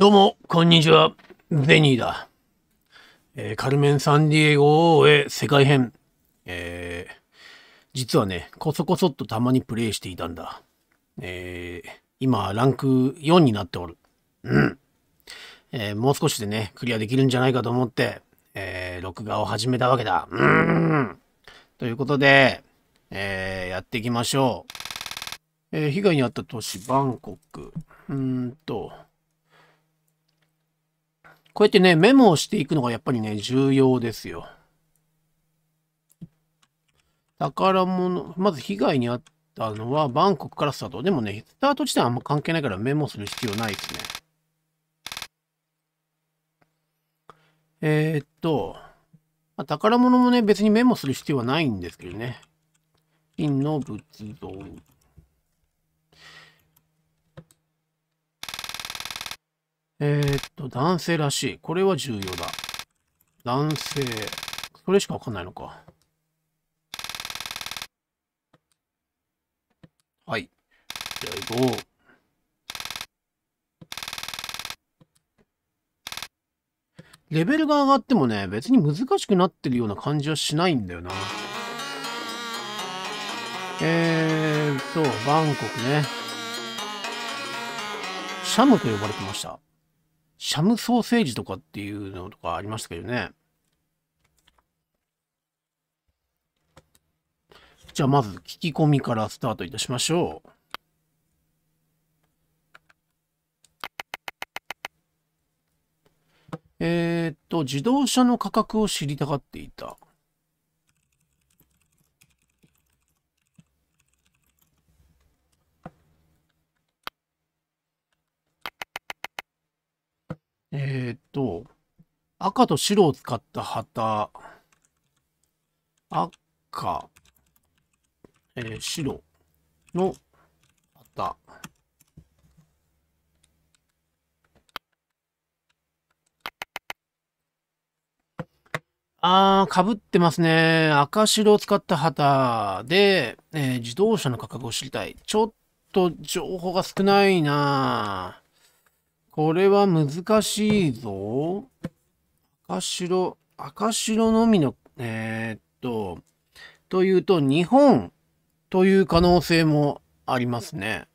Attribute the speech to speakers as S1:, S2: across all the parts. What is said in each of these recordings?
S1: どうも、こんにちは。ベニーだ。えー、カルメン・サンディエゴへ世界編。えー、実はね、こそこそっとたまにプレイしていたんだ。えー、今、ランク4になっておる。うん。えー、もう少しでね、クリアできるんじゃないかと思って、えー、録画を始めたわけだ。うーん。ということで、えー、やっていきましょう。えー、被害に遭った都市、バンコク。うーんと、こうやってね、メモをしていくのがやっぱりね、重要ですよ。宝物、まず被害に遭ったのはバンコクからスタート。でもね、スタート自体はあんま関係ないからメモする必要ないですね。えー、っと、まあ、宝物もね、別にメモする必要はないんですけどね。金の仏像。えー、っと、男性らしい。これは重要だ。男性。それしかわかんないのか。はい。じゃあ行こう。レベルが上がってもね、別に難しくなってるような感じはしないんだよな。えーと、バンコクね。シャムと呼ばれてました。シャムソーセージとかっていうのとかありましたけどね。じゃあまず聞き込みからスタートいたしましょう。えー、っと、自動車の価格を知りたがっていた。えー、っと、赤と白を使った旗。赤、えー、白の旗。あー、被ってますね。赤白を使った旗で、えー、自動車の価格を知りたい。ちょっと情報が少ないなこれは難しいぞ。赤白、赤白のみの、えー、っと、というと、日本という可能性もありますね。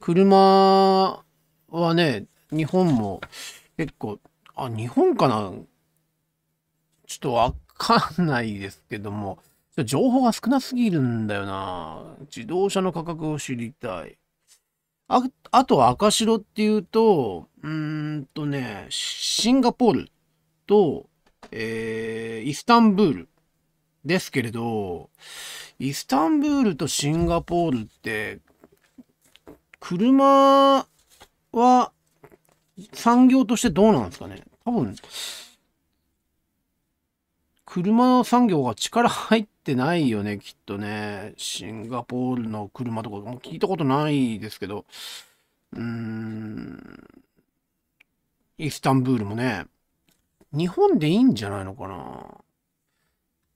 S1: 車はね、日本も結構、あ、日本かなちょっとわかんないですけども、情報が少なすぎるんだよな。自動車の価格を知りたい。あ、あと赤白っていうと、うーんとね、シンガポールと、えー、イスタンブールですけれど、イスタンブールとシンガポールって、車は産業としてどうなんですかね多分、車の産業が力入っってないよね、きっとね。シンガポールの車とか、も聞いたことないですけど。うーん。イスタンブールもね。日本でいいんじゃないのかな。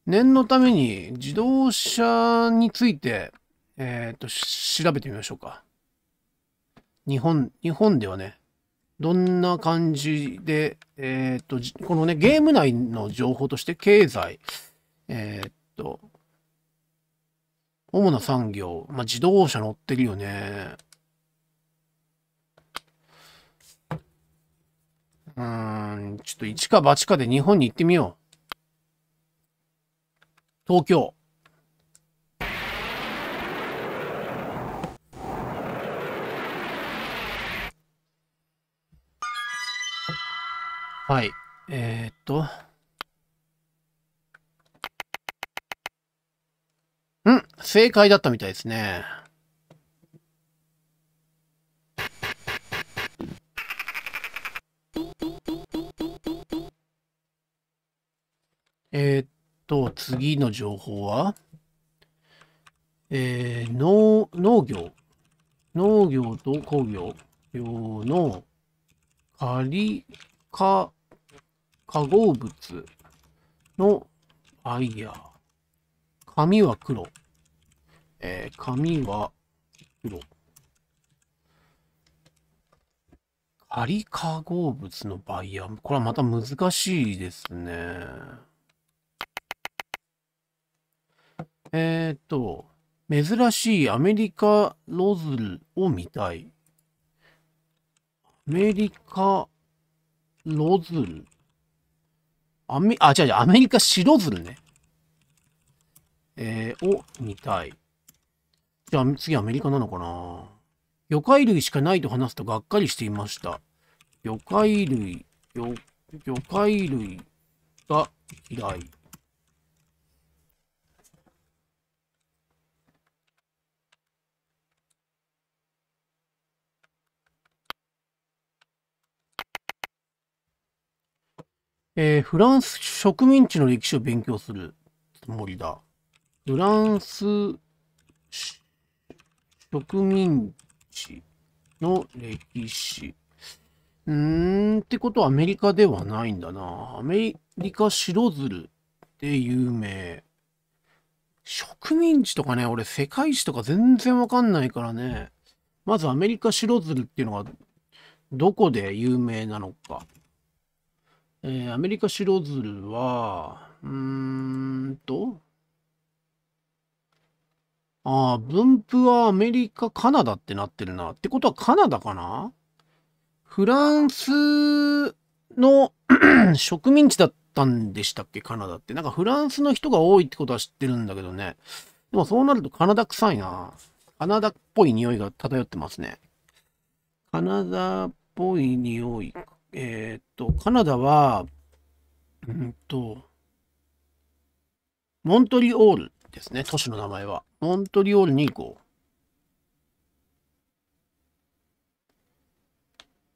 S1: 念のために自動車について、えっ、ー、と、調べてみましょうか。日本、日本ではね、どんな感じで、えっ、ー、と、このね、ゲーム内の情報として、経済、えっ、ー、と。主な産業。まあ、自動車乗ってるよね。うん、ちょっと一か八かで日本に行ってみよう。東京。はい。えー、っと。正解だったみたいですね。えー、っと、次の情報は、えー、農、農業。農業と工業用の仮化、化合物の、あ、いや、紙は黒。えー、紙は黒。仮化合物のバイヤー。これはまた難しいですね。えっ、と、珍しいアメリカロズルを見たい。アメリカロズル。アメ、あ、違う違う、アメリカ白ズルね。えー、を見たい。じゃあ次アメリカなのかな魚介類しかないと話すとがっかりしていました。魚介類、魚介類が嫌い。えー、フランス植民地の歴史を勉強するつもりだ。フランス植民地の歴史。うーん、ってことはアメリカではないんだな。アメリカ白鶴で有名。植民地とかね、俺世界史とか全然わかんないからね。まずアメリカ白鶴っていうのがどこで有名なのか。えー、アメリカ白鶴は、うーんと、ああ、分布はアメリカ、カナダってなってるな。ってことはカナダかなフランスの 植民地だったんでしたっけカナダって。なんかフランスの人が多いってことは知ってるんだけどね。でもそうなるとカナダ臭いな。カナダっぽい匂いが漂ってますね。カナダっぽい匂い。えー、っと、カナダは、うんと、モントリオール。ですね、都市の名前は。モントリオールに行こう。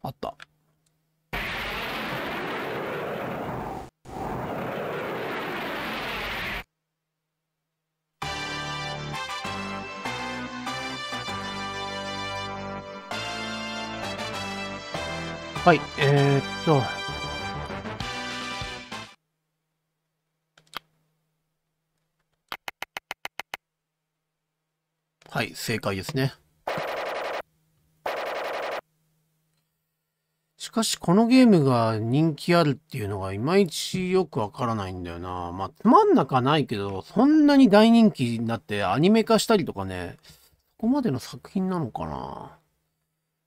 S1: あった。はい、えー、っと、はい、正解ですね。しかしこのゲームが人気あるっていうのがいまいちよくわからないんだよな。まあ、つまんなかないけど、そんなに大人気になってアニメ化したりとかね、そこまでの作品なのかな。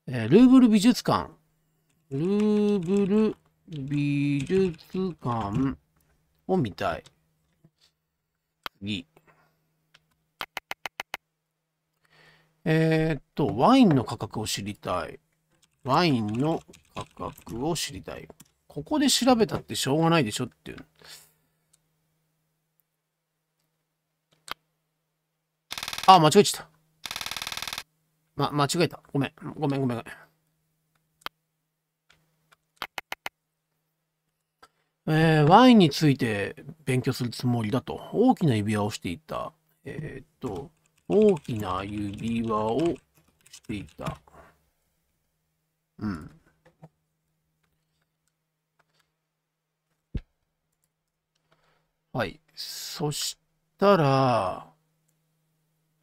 S1: えー、ルーブル美術館。ルーブル美術館を見たい。次。えっと、ワインの価格を知りたい。ワインの価格を知りたい。ここで調べたってしょうがないでしょっていう。あ、間違えちゃった。ま、間違えた。ごめん。ごめん、ごめん、ごめん。えー、ワインについて勉強するつもりだと。大きな指輪をしていた。えー、っと、大きな指輪をしていた。うん。はい。そしたら、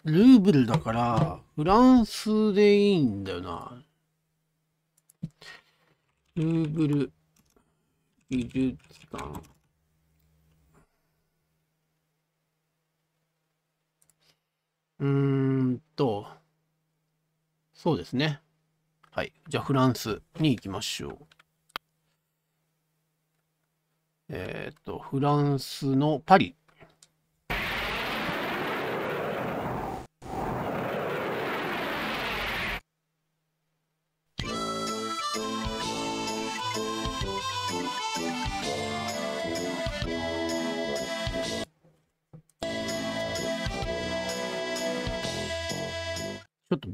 S1: ルーブルだから、フランスでいいんだよな。ルーブル美術館。うーんと、そうですね。はい。じゃあ、フランスに行きましょう。えっ、ー、と、フランスのパリ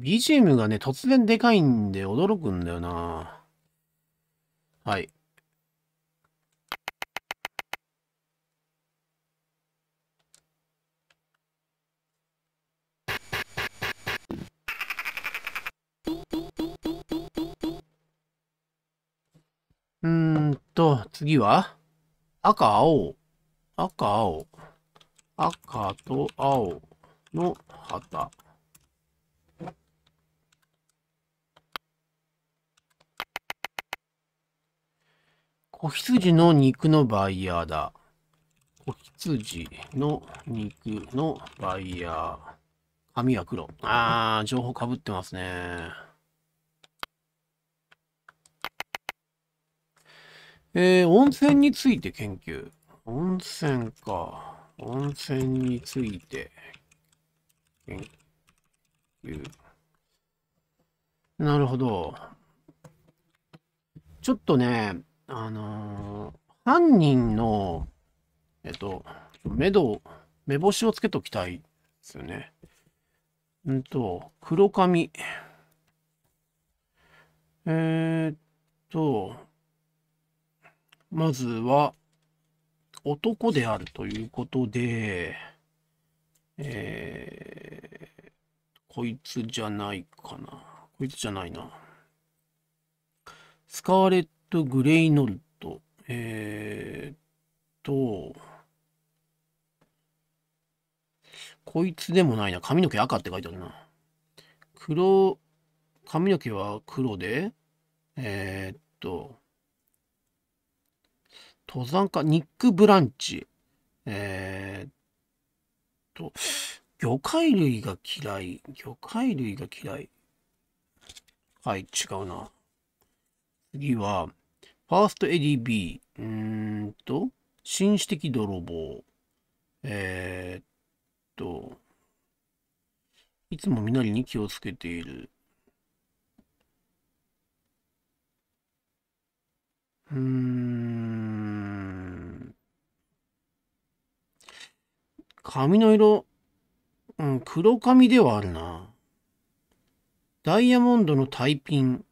S1: BGM がね、突然でかいんで驚くんだよな。はい。うーんと、次は赤、青。赤、青。赤と青の旗。子羊の肉のバイヤーだ。子羊の肉のバイヤー。髪は黒。あー、情報かぶってますね。えー、温泉について研究。温泉か。温泉について研究。なるほど。ちょっとね、あのー、犯人の、えっと、目処、目星をつけときたいですよね。うんと、黒髪。えー、っと、まずは、男であるということで、えー、こいつじゃないかな。こいつじゃないな。スカーレッと、グレイノルト。えー、っと、こいつでもないな。髪の毛赤って書いてあるな。黒、髪の毛は黒で、えー、っと、登山家、ニック・ブランチ。えー、っと、魚介類が嫌い。魚介類が嫌い。はい、違うな。次は、ファーストエディ B、うーんと、紳士的泥棒、えー、っと、いつもみなりに気をつけている。うーん。髪の色、うん、黒髪ではあるな。ダイヤモンドのタイピン。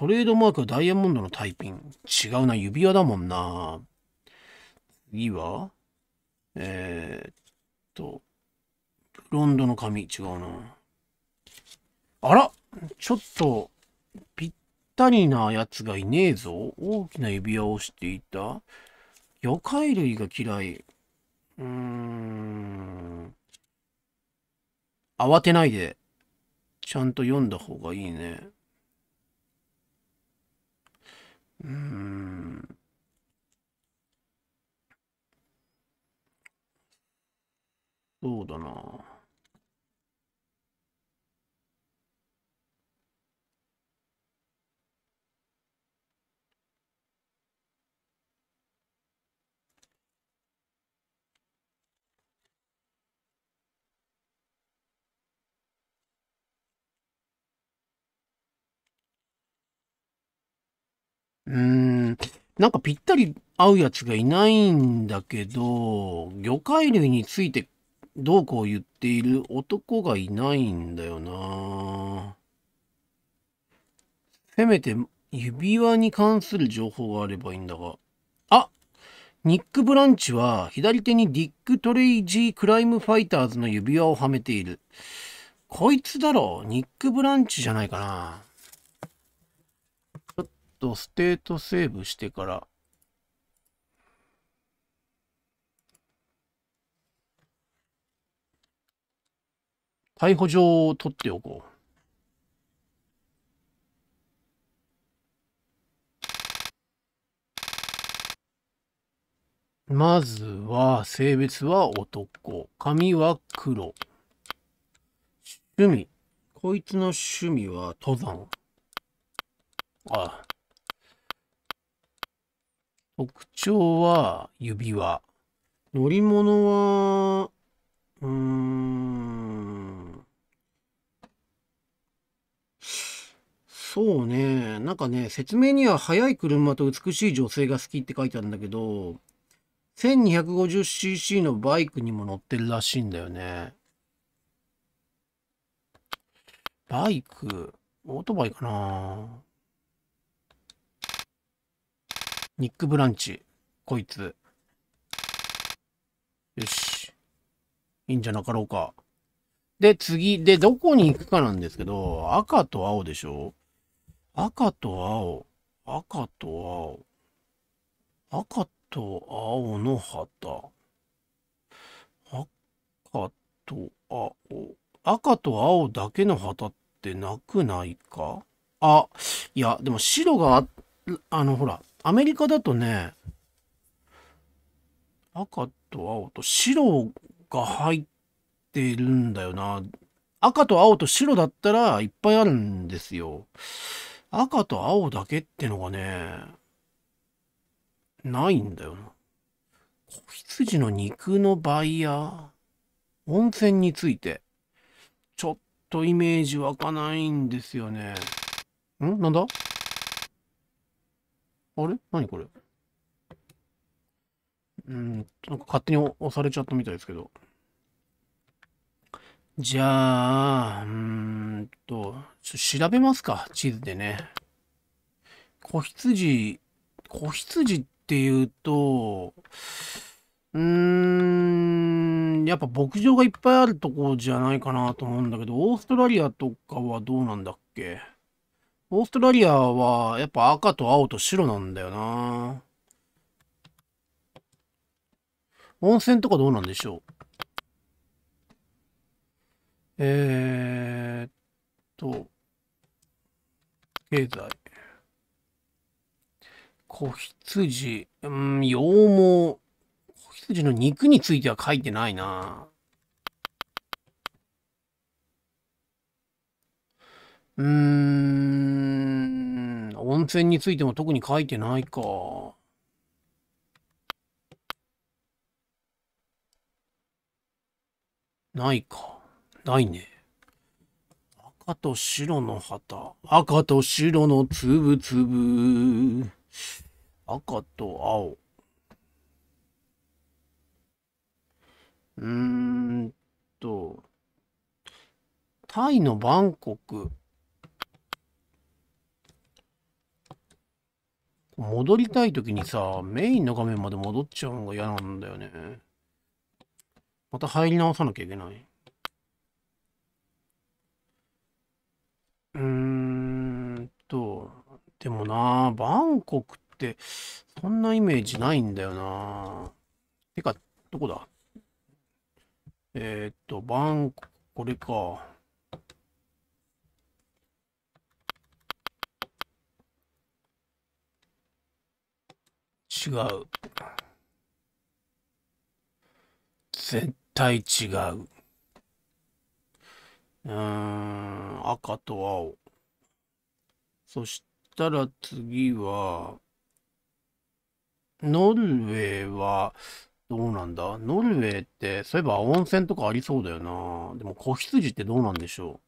S1: トレードマークダイヤモンドのタイピン。違うな、指輪だもんな。次はえー、っと、ブロンドの髪。違うな。あらちょっと、ぴったりなやつがいねえぞ。大きな指輪をしていた。魚介類が嫌い。うーん。慌てないで、ちゃんと読んだ方がいいね。うん。そうだな。うーん。なんかぴったり合うやつがいないんだけど、魚介類についてどうこう言っている男がいないんだよなせめて指輪に関する情報があればいいんだが。あニック・ブランチは左手にディック・トレイジー・クライム・ファイターズの指輪をはめている。こいつだろニック・ブランチじゃないかな。とステートセーブしてから、逮捕状を取っておこう。まずは、性別は男。髪は黒。趣味。こいつの趣味は登山。ああ。特徴は指輪。乗り物は、うーん。そうね。なんかね、説明には速い車と美しい女性が好きって書いてあるんだけど、1250cc のバイクにも乗ってるらしいんだよね。バイクオートバイかなニック・ブランチ、こいつ。よし。いいんじゃなかろうか。で、次。で、どこに行くかなんですけど、赤と青でしょ赤と青。赤と青。赤と青の旗。赤と青。赤と青だけの旗ってなくないかあ、いや、でも白があ、あの、ほら、アメリカだとね、赤と青と白が入ってるんだよな。赤と青と白だったらいっぱいあるんですよ。赤と青だけってのがね、ないんだよな。子羊の肉のバイヤー温泉について。ちょっとイメージ湧かないんですよね。んなんだあれ何これうん、なんか勝手に押されちゃったみたいですけど。じゃあ、うんと、調べますか、地図でね。子羊、子羊っていうと、うーん、やっぱ牧場がいっぱいあるとこじゃないかなと思うんだけど、オーストラリアとかはどうなんだっけオーストラリアはやっぱ赤と青と白なんだよな。温泉とかどうなんでしょうえー、っと、経済。子羊、うん、羊毛。子羊の肉については書いてないな。うーん、温泉についても特に書いてないか。ないか。ないね。赤と白の旗。赤と白のつぶつぶ。赤と青。うーんと、タイのバンコク。戻りたい時にさ、メインの画面まで戻っちゃうのが嫌なんだよね。また入り直さなきゃいけない。うーんと、でもな、バンコクって、そんなイメージないんだよな。てか、どこだえー、っと、バンコク、これか。違う。絶対違う。うーん、赤と青。そしたら次は、ノルウェーは、どうなんだノルウェーって、そういえば温泉とかありそうだよな。でも、子羊ってどうなんでしょ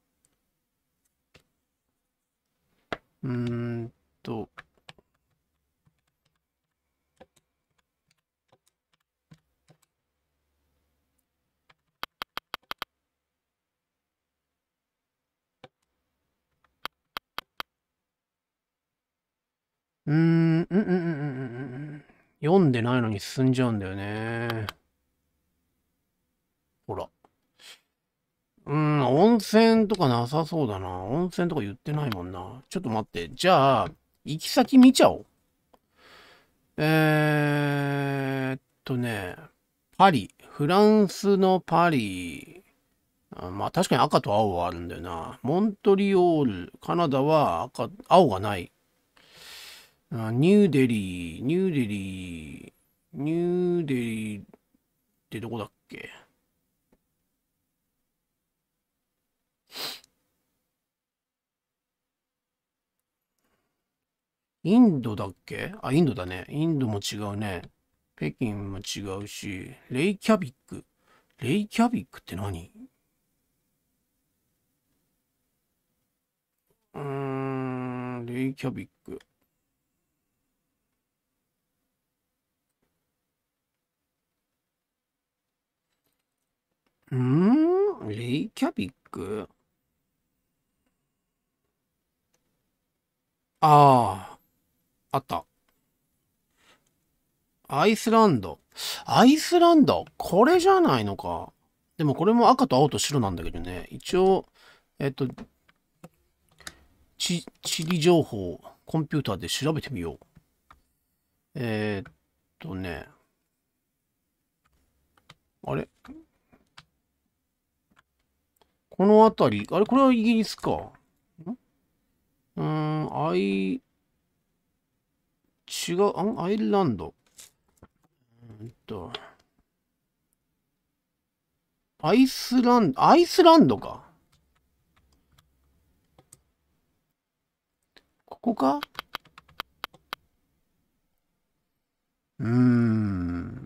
S1: ううーんと、うーん、うん、うん、うん、読んでないのに進んじゃうんだよね。ほら。うん、温泉とかなさそうだな。温泉とか言ってないもんな。ちょっと待って。じゃあ、行き先見ちゃおう。えー、っとね、パリ。フランスのパリ。あまあ確かに赤と青はあるんだよな。モントリオール。カナダは赤、青がない。あニューデリー、ニューデリー、ニューデリーってどこだっけインドだっけあ、インドだね。インドも違うね。北京も違うし、レイキャビック。レイキャビックって何うーん、レイキャビック。
S2: ん
S1: レイキャビックああ、あった。アイスランド。アイスランドこれじゃないのか。でもこれも赤と青と白なんだけどね。一応、えっと、地理情報、コンピューターで調べてみよう。えー、っとね。あれこのあり、あれ、これはイギリスか。うん、アイ、違う、アイルランド。えっと、アイスランド、アイスランドか。ここか
S2: うーん。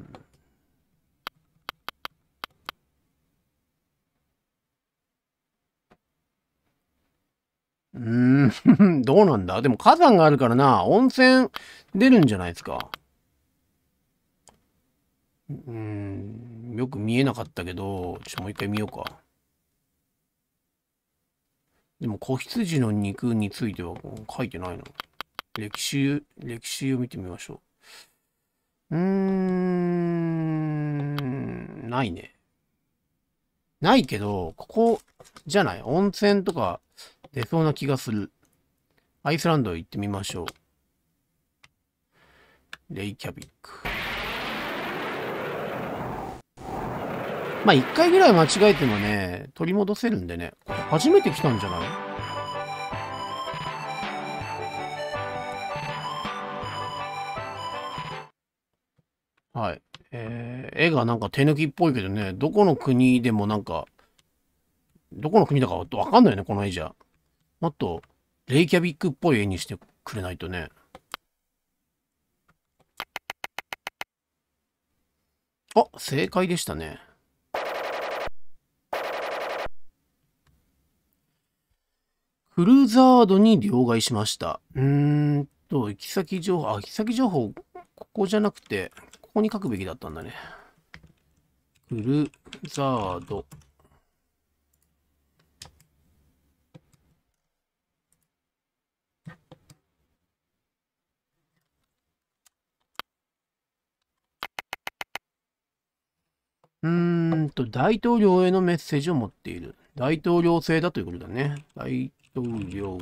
S1: うーん、どうなんだでも火山があるからな、温泉出るんじゃないですか。うん、よく見えなかったけど、ちょっともう一回見ようか。でも、子羊の肉については書いてないの。歴史、歴史を見てみましょう。うーん、ないね。ないけど、ここじゃない温泉とか出そうな気がする。アイスランド行ってみましょう。レイキャビック。まあ、一回ぐらい間違えてもね、取り戻せるんでね。初めて来たんじゃないはい。えー、絵がなんか手抜きっぽいけどね、どこの国でもなんか、どこの国だかわかんないね、この絵じゃ。もっと、レイキャビックっぽい絵にしてくれないとね。あ、正解でしたね。クルーザードに両替しました。うーんと、行き先情報、あ、行き先情報、ここじゃなくて、ここに書くべきだったんだね。クルザード。うーんと、大統領へのメッセージを持っている。大統領制だということだね。大統領。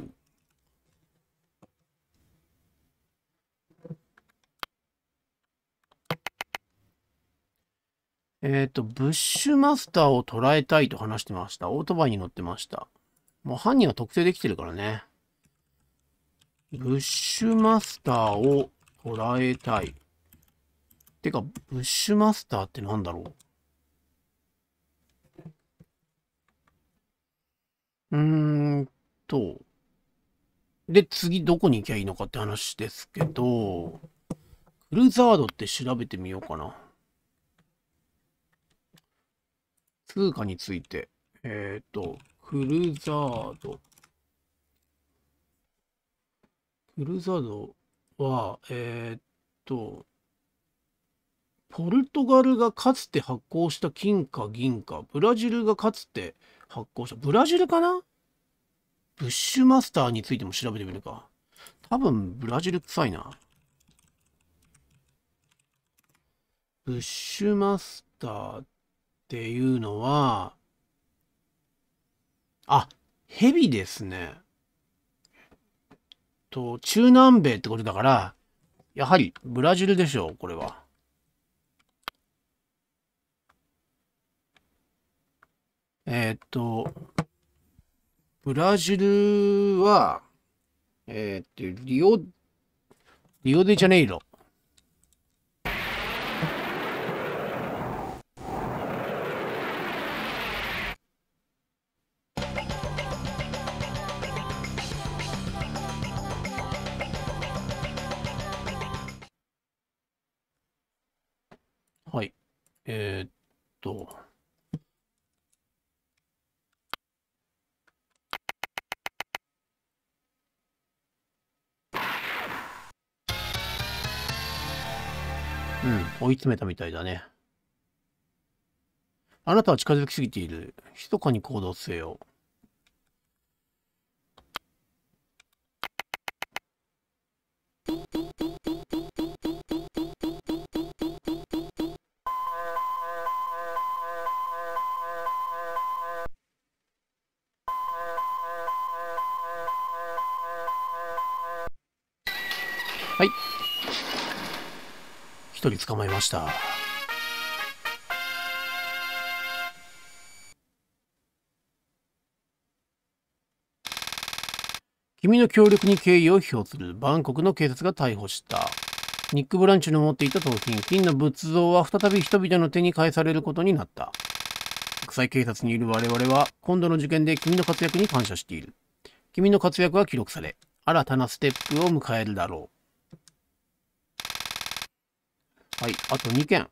S1: えっ、ー、と、ブッシュマスターを捉えたいと話してました。オートバイに乗ってました。もう犯人は特定できてるからね。ブッシュマスターを捉えたい。てか、ブッシュマスターってなんだろううーんと。で、次どこに行きゃいいのかって話ですけど、クルザードって調べてみようかな。通貨について、えっ、ー、と、クルザード。クルザードは、えっ、ー、と、ポルトガルがかつて発行した金貨、銀貨、ブラジルがかつて発行した、ブラジルかなブッシュマスターについても調べてみるか。多分、ブラジル臭いな。ブッシュマスターっていうのは、あ、ヘビですね。と、中南米ってことだから、やはりブラジルでしょう、これは。えー、っと、ブラジルは、えー、っと、リオ、リオデジャネイロ。追い詰めたみたいだね。あなたは近づきすぎている。密かに行動せよ。一人捕まえました。君の協力に敬意を表するバンコクの警察が逮捕した。ニック・ブランチの持っていた盗品、金の仏像は再び人々の手に返されることになった。国際警察にいる我々は、今度の事件で君の活躍に感謝している。君の活躍は記録され、新たなステップを迎えるだろう。はい、あと2件。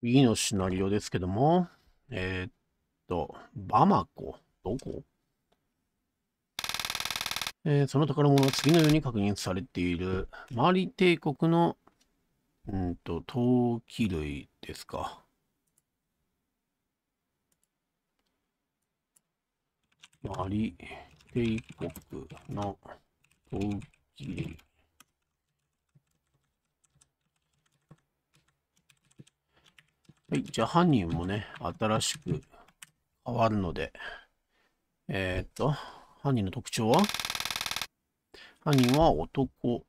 S1: 次のシナリオですけども、えー、っと、バマコ、どこえー、その宝物は次のように確認されている。マリ帝国の、うんと、陶器類ですか。マリ帝国の陶器類。はい、じゃあ犯人もね、新しく変わるので、えー、っと、犯人の特徴は犯人は男。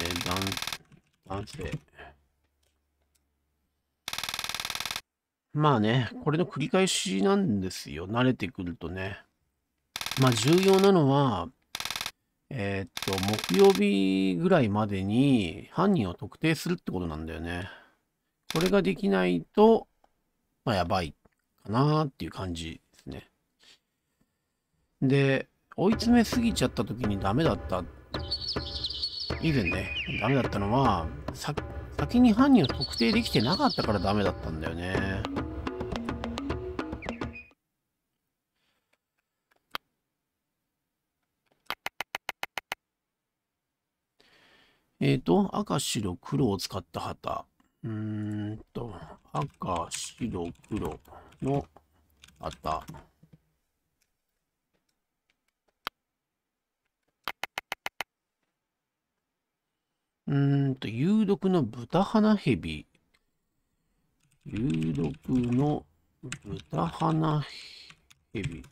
S1: で、男、男性。まあね、これの繰り返しなんですよ。慣れてくるとね。まあ重要なのは、えー、っと、木曜日ぐらいまでに犯人を特定するってことなんだよね。これができないと、まあやばいかなっていう感じですね。で、追い詰めすぎちゃった時にダメだった。以前ね、ダメだったのは、先に犯人を特定できてなかったからダメだったんだよね。えっ、ー、と、赤、白、黒を使った旗。うーんと、赤、白、黒の旗。うーんと、有毒の豚鼻蛇。有毒の豚鼻蛇。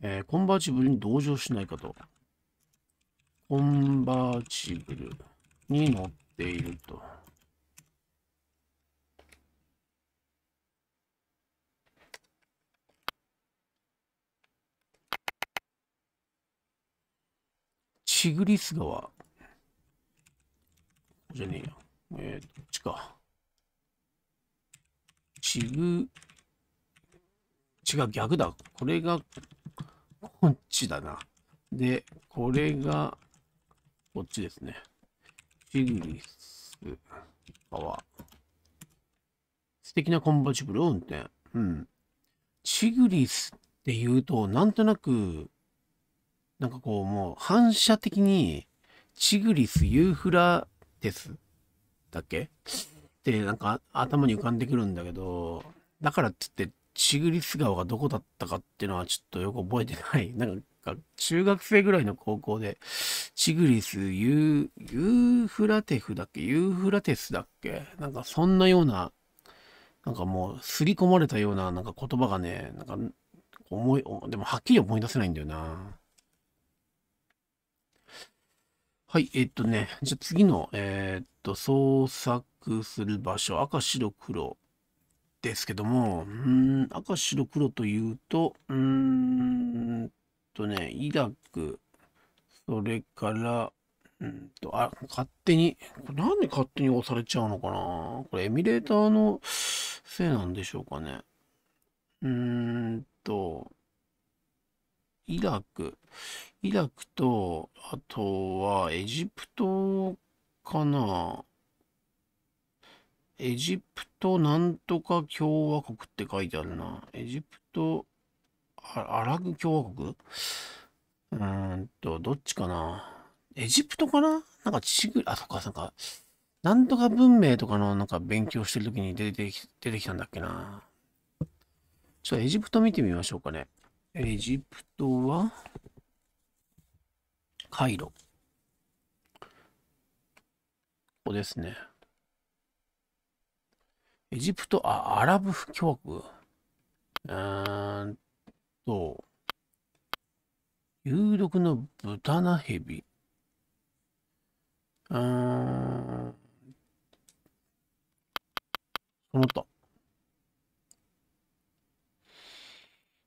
S1: えー、コンバーチブルに同乗しないかと。コンバーチブルに乗っていると。チグリス川。じゃねえや。えー、こっちか。ちぐ、違う、逆だ。これが、こっちだな。で、これが、こっちですね。チグリス、パワー。素敵なコンバチブルを運転。うん。チグリスって言うと、なんとなく、なんかこう、もう反射的に、チグリス、ユーフラです。だっけってなんか頭に浮かんでくるんだけど、だからっつって、チグリス川がどこだったかっていうのはちょっとよく覚えてない。なんか、中学生ぐらいの高校で、チグリスユー、ユーフラテフだっけユーフラテスだっけなんかそんなような、なんかもう、すり込まれたような、なんか言葉がね、なんか、思い、でもはっきり思い出せないんだよな。はい、えっとね、じゃあ次の、えー、っと、創作する場所、赤、白、黒ですけども、うん赤、白、黒というと、うんとね、イラク、それから、うんと、あ、勝手に、これなんで勝手に押されちゃうのかなこれエミュレーターのせいなんでしょうかね。うーんと、イラク。イラクと、あとはエジプトかな。エジプトなんとか共和国って書いてあるな。エジプト、アラブ共和国うーんと、どっちかな。エジプトかななんかちぐ、あ、そっか、なんか、なんとか文明とかのなんか勉強してるときに出てき、出てきたんだっけな。ちょっとエジプト見てみましょうかね。エジプトは回路。ここですね。エジプト、あ、アラブ協和国。うーんと、有毒の豚なヘビ。うーん。その他。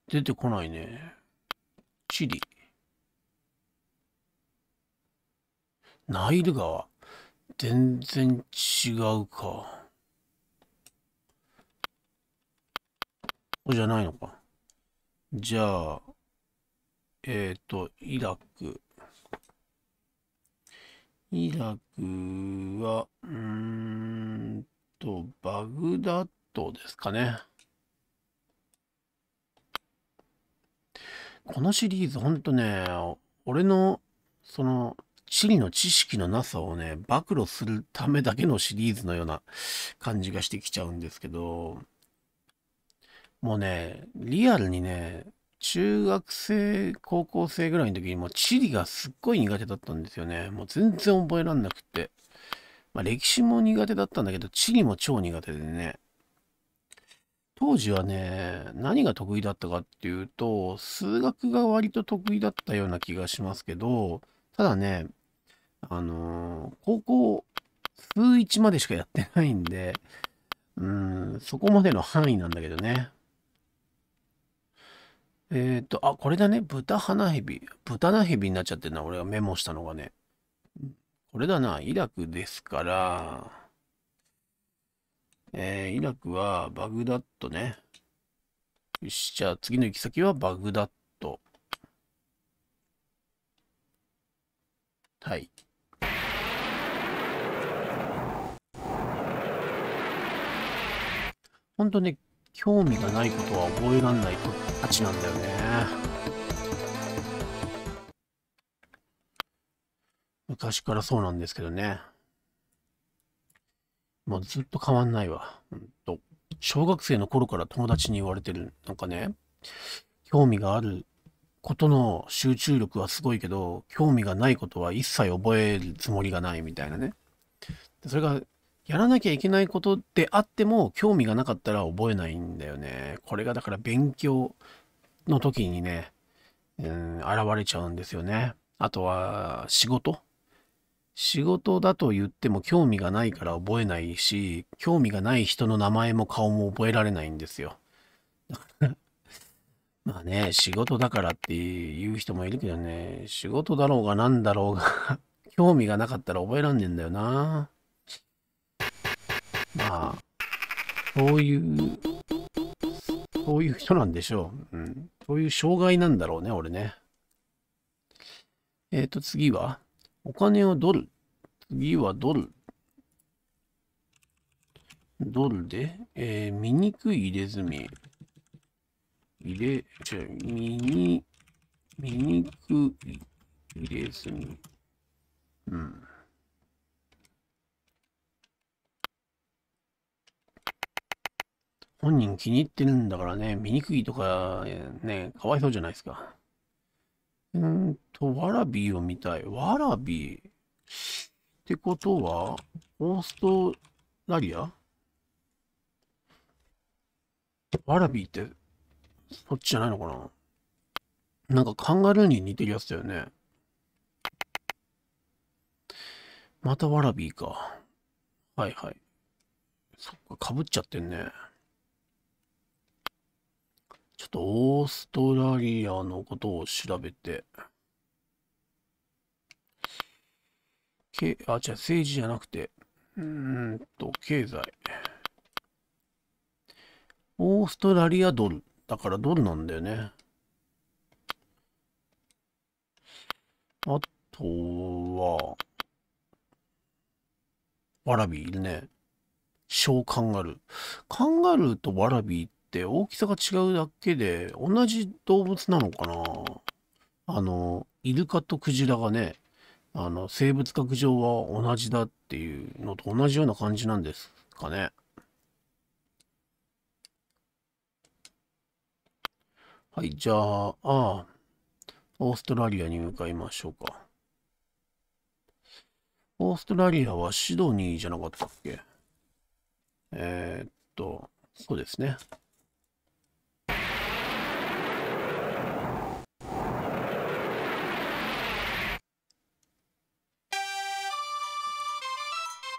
S1: 出てこないね。チリ。ナイル川全然違うか。ここじゃないのか。じゃあ、えっ、ー、と、イラク。イラクは、うーんと、バグダッドですかね。このシリーズ、ほんとね、俺の、その、地理の知識のなさをね、暴露するためだけのシリーズのような感じがしてきちゃうんですけど、もうね、リアルにね、中学生、高校生ぐらいの時にもう地理がすっごい苦手だったんですよね。もう全然覚えらんなくて。まあ歴史も苦手だったんだけど、地理も超苦手でね。当時はね、何が得意だったかっていうと、数学が割と得意だったような気がしますけど、ただね、あのー、高校数一までしかやってないんで、うん、そこまでの範囲なんだけどね。えっ、ー、と、あ、これだね。豚花蛇。豚な蛇になっちゃってるな。俺がメモしたのがね。これだな。イラクですから、えー、イラクはバグダッドね。よし、じゃあ次の行き先はバグダッド。はい。本当にね、興味がないことは覚えらんないたちなんだよね。昔からそうなんですけどね。もうずっと変わんないわ。うんと。小学生の頃から友達に言われてる。なんかね、興味があることの集中力はすごいけど、興味がないことは一切覚えるつもりがないみたいなね。それがやらなきゃいけないことであっても興味がなかったら覚えないんだよね。これがだから勉強の時にね、うん、現れちゃうんですよね。あとは仕事仕事だと言っても興味がないから覚えないし、興味がない人の名前も顔も覚えられないんですよ。まあね、仕事だからっていう人もいるけどね、仕事だろうが何だろうが 興味がなかったら覚えらんねえんだよな。まあ、そういう、そういう人なんでしょう。うん。そういう障害なんだろうね、俺ね。えっ、ー、と、次は、お金をドル。次はドル。ドルで、えー、醜い入れ墨。入れ、じゃ、みに、醜い入れ墨。うん。本人気に入ってるんだからね、見にくいとか、ね、かわいそうじゃないですか。うんと、わらびを見たい。わらびってことは、オーストラリアわらびって、そっちじゃないのかななんかカンガルーに似てるやつだよね。またわらびか。はいはい。そっか、かぶっちゃってんね。ちょっとオーストラリアのことを調べて。け、あ、じゃあ政治じゃなくて、うんと、経済。オーストラリアドル。だからドルなんだよね。あとは、わらびいるね。小カンガルー。カンガルーとわらびっって大きさが違うだけで、同じ動物なのかなあの、イルカとクジラがね、あの、生物学上は同じだっていうのと同じような感じなんですかね。はい、じゃあ、ああ、オーストラリアに向かいましょうか。オーストラリアはシドニーじゃなかったっけえー、っと、そうですね。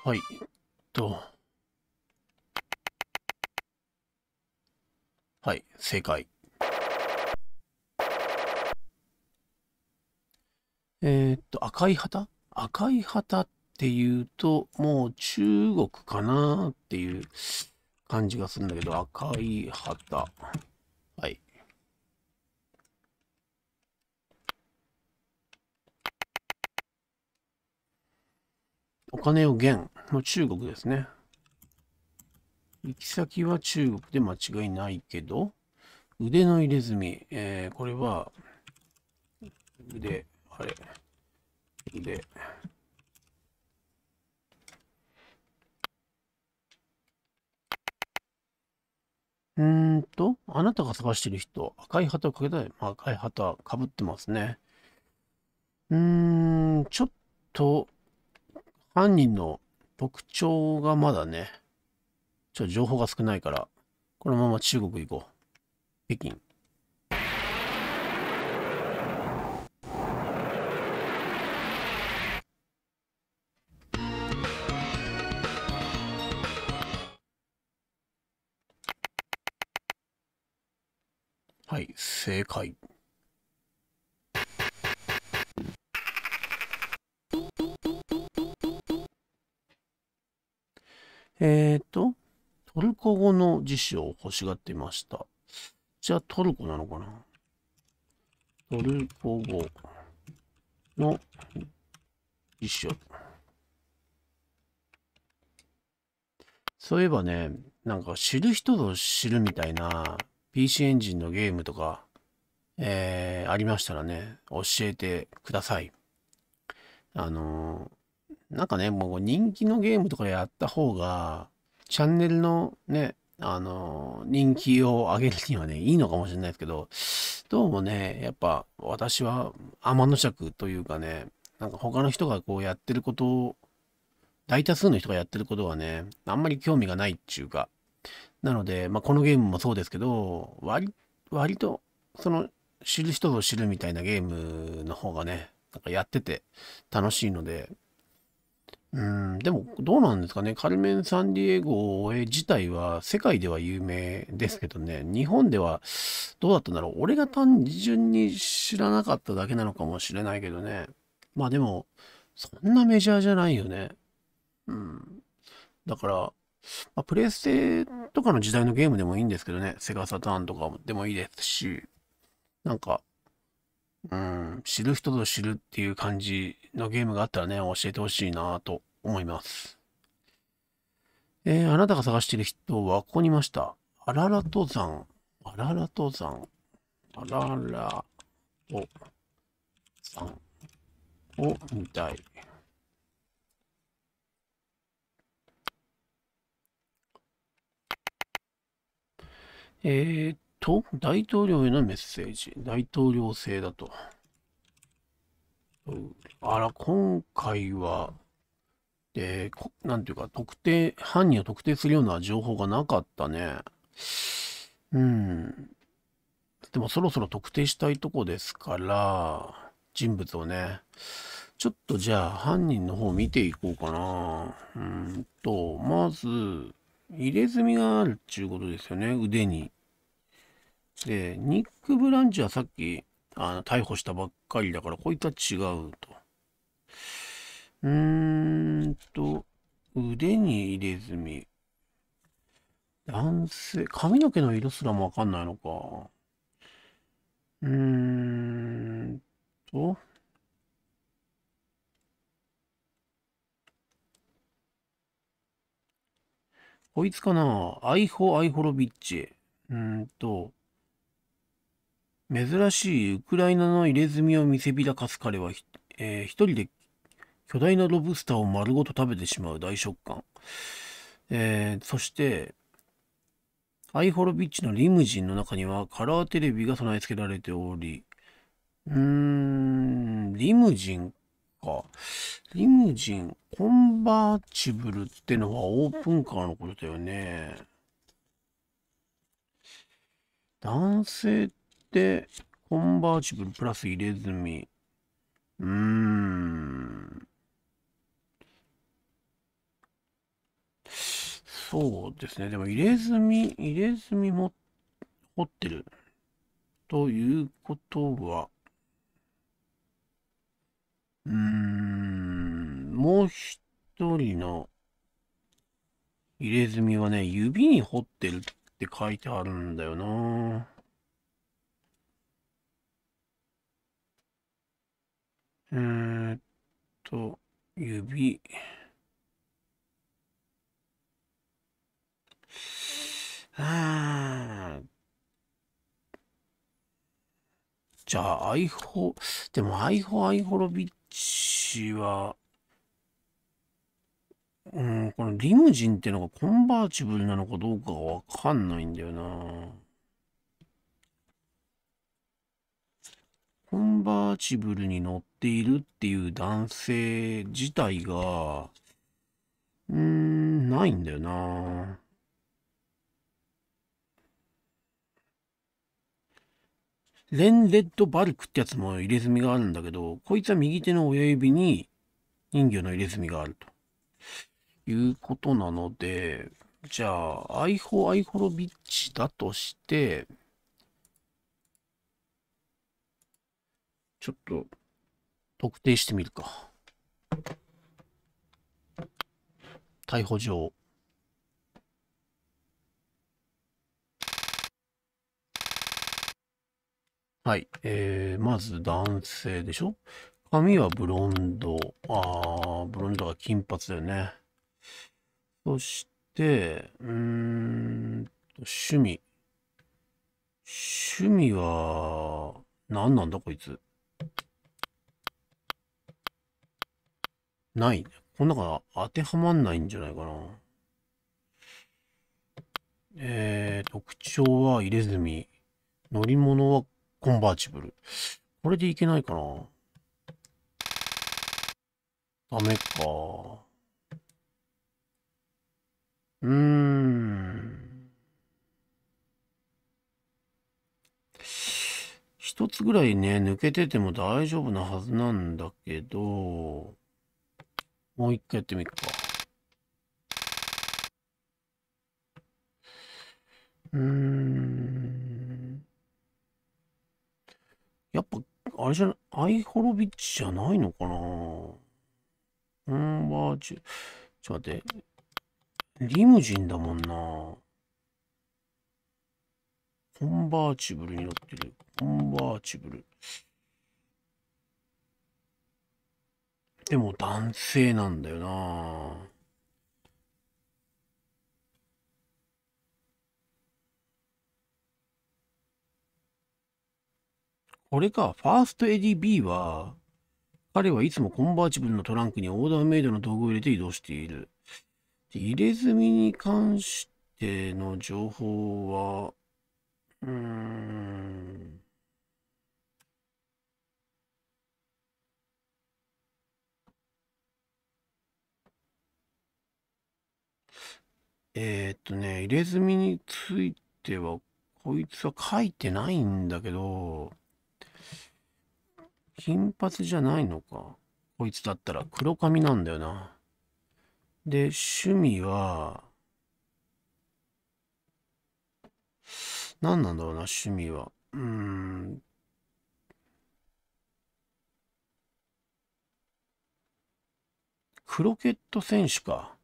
S1: はい。と。はい、正解。えー、っと、赤い旗赤い旗っていうと、もう中国かなっていう感じがするんだけど、赤い旗。はい。お金を元。まあ、中国ですね。行き先は中国で間違いないけど、腕の入れ墨、えー、これは、腕、あれ、腕。うんと、あなたが探してる人、赤い旗をかけたい。赤い旗、かぶってますね。うーん、ちょっと、犯人の特徴がまだね、ちょっと情報が少ないから、このまま中国行こう。北京。はい、正解。えっ、ー、と、トルコ語の辞書を欲しがっていました。じゃあトルコなのかなトルコ語の辞書。そういえばね、なんか知る人ぞ知るみたいな PC エンジンのゲームとか、えー、ありましたらね、教えてください。あのなんかね、もう人気のゲームとかやった方が、チャンネルのね、あの、人気を上げるにはね、いいのかもしれないですけど、どうもね、やっぱ私は天の尺というかね、なんか他の人がこうやってることを、大多数の人がやってることはね、あんまり興味がないっちゅうか。なので、まあ、このゲームもそうですけど、割、割と、その、知る人ぞ知るみたいなゲームの方がね、なんかやってて楽しいので、うん、でもどうなんですかね。カルメン・サンディエゴ自体は世界では有名ですけどね、日本ではどうだったんだろう。俺が単純に知らなかっただけなのかもしれないけどね。まあでも、そんなメジャーじゃないよね。うん。だから、まあ、プレイステとかの時代のゲームでもいいんですけどね、セガサターンとかでもいいですし、なんか、うん、知る人ぞ知るっていう感じのゲームがあったらね、教えてほしいなと思います。えー、あなたが探している人はここにいました。あらら登山。あらら登山。あらら登山を見たい。えー、っと、大統領へのメッセージ。大統領制だと。あら、今回は、で、なんていうか、特定、犯人を特定するような情報がなかったね。うん。でもそろそろ特定したいとこですから、人物をね。ちょっとじゃあ犯人の方見ていこうかな。うんと、まず、入れ墨があるっちゅうことですよね、腕に。で、ニック・ブランチはさっきあの逮捕したばっかりだから、こいつは違うと。うーんと、腕に入れ墨。男性、髪の毛の色すらもわかんないのか。うーんと、こいつかなアイホ・アイホロビッチ。うーんと、珍しいウクライナの入れ墨を見せびらかす彼は、えー、一人で巨大なロブスターを丸ごと食べてしまう大食感。えー、そして、アイホロビッチのリムジンの中にはカラーテレビが備え付けられており、うーん、リムジンか。リムジン、コンバーチブルってのはオープンカーのことだよね。男性ってコンバーチブルプラス入れ墨。うーん。そうですね。でも入れ墨、入れ墨も彫ってる。ということは、うーん、もう一人の入れ墨はね、指に彫ってるって書いてあるんだよなえー、っと、指。じゃあ、アイホ、でもアイホ、アイホロビッチは、うん、このリムジンってのがコンバーチブルなのかどうかがわかんないんだよな。コンバーチブルに乗っているっていう男性自体が、うーん、ないんだよな。レン・レッド・バルクってやつも入れ墨があるんだけど、こいつは右手の親指に人魚の入れ墨があると。いうことなので、じゃあ、アイホ・アイホロビッチだとして、ちょっと特定してみるか。逮捕状。はい。えー、まず男性でしょ髪はブロンド。あー、ブロンドが金髪だよね。そして、うーんと、趣味。趣味は、何なんだこいつ。ない、ね。この中当てはまんないんじゃないかな。えー、特徴は入れ墨。乗り物はコンバーチブル。これでいけないかなダメか。うーん。一つぐらいね、抜けてても大丈夫なはずなんだけど、もう一回やってみるか。うーん。やっぱ、あれじゃない、アイホロビッチじゃないのかなコンバージちょっと待って。リムジンだもんなコンバーチブルに乗ってる。コンバーチブル。でも男性なんだよなこれか、ファーストエディ B は、彼はいつもコンバーチブルのトランクにオーダーメイドの道具を入れて移動している。で入れ墨に関しての情報は、うーん。えー、っとね、入れ墨については、こいつは書いてないんだけど、金髪じゃないのか。こいつだったら黒髪なんだよな。で、趣味は、何なんだろうな、趣味は。うーん。クロケット選手か。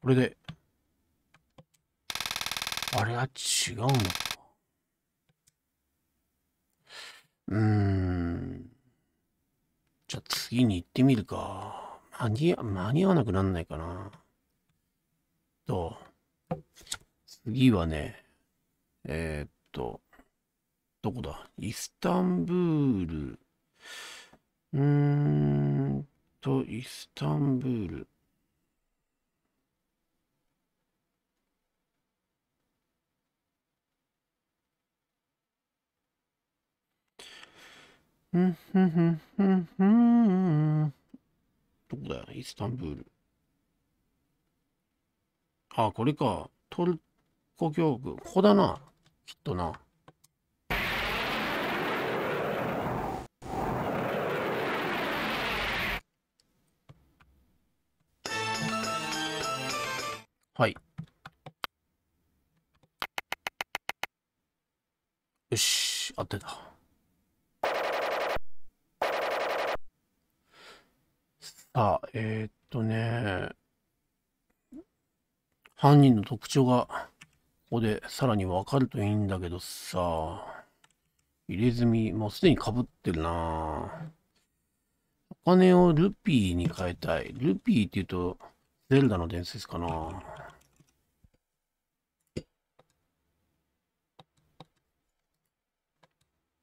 S1: これで。あれは違うのか。うーん。じゃあ次に行ってみるか。間に間に合わなくなんないかな。と、次はね、えー、っと、どこだイスタンブール。うーんと、イスタンブール。どこだよ、イスタンブール。ああ、これか。トルコ教区。ここだな。きっとな。はい。よし、合ってた。あえー、っとね、犯人の特徴が、ここでさらにわかるといいんだけどさ、入れ墨、もうすでにかぶってるなお金をルピーに変えたい。ルピーって言うと、ゼルダの伝説かな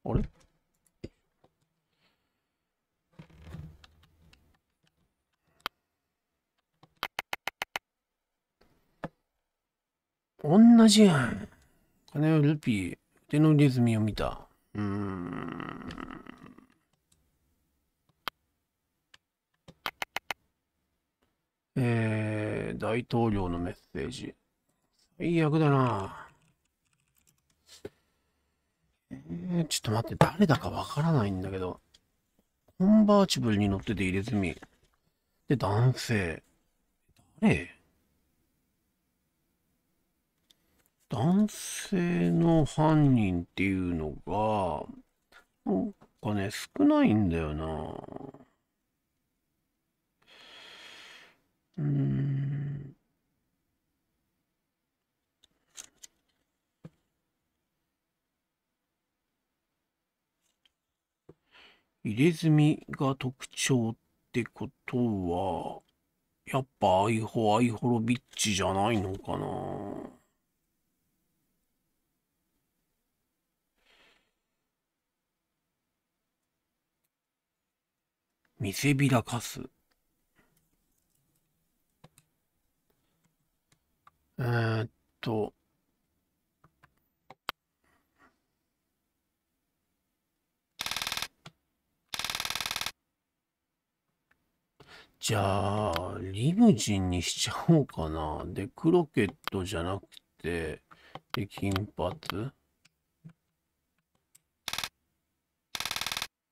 S1: あれ同じやん。金をルピー、手のリズミを見た。うーん。えー、大統領のメッセージ。最悪だな。えー、ちょっと待って、誰だかわからないんだけど。コンバーチブルに乗ってて入れ墨。で、男性。誰男性の犯人っていうのが、なんかね、少ないんだよな。うん。入れ墨が特徴ってことは、やっぱアイホアイホロビッチじゃないのかな。見せびらかす。えー、っと。じゃあ、リムジンにしちゃおうかな。で、クロケットじゃなくて、で、金髪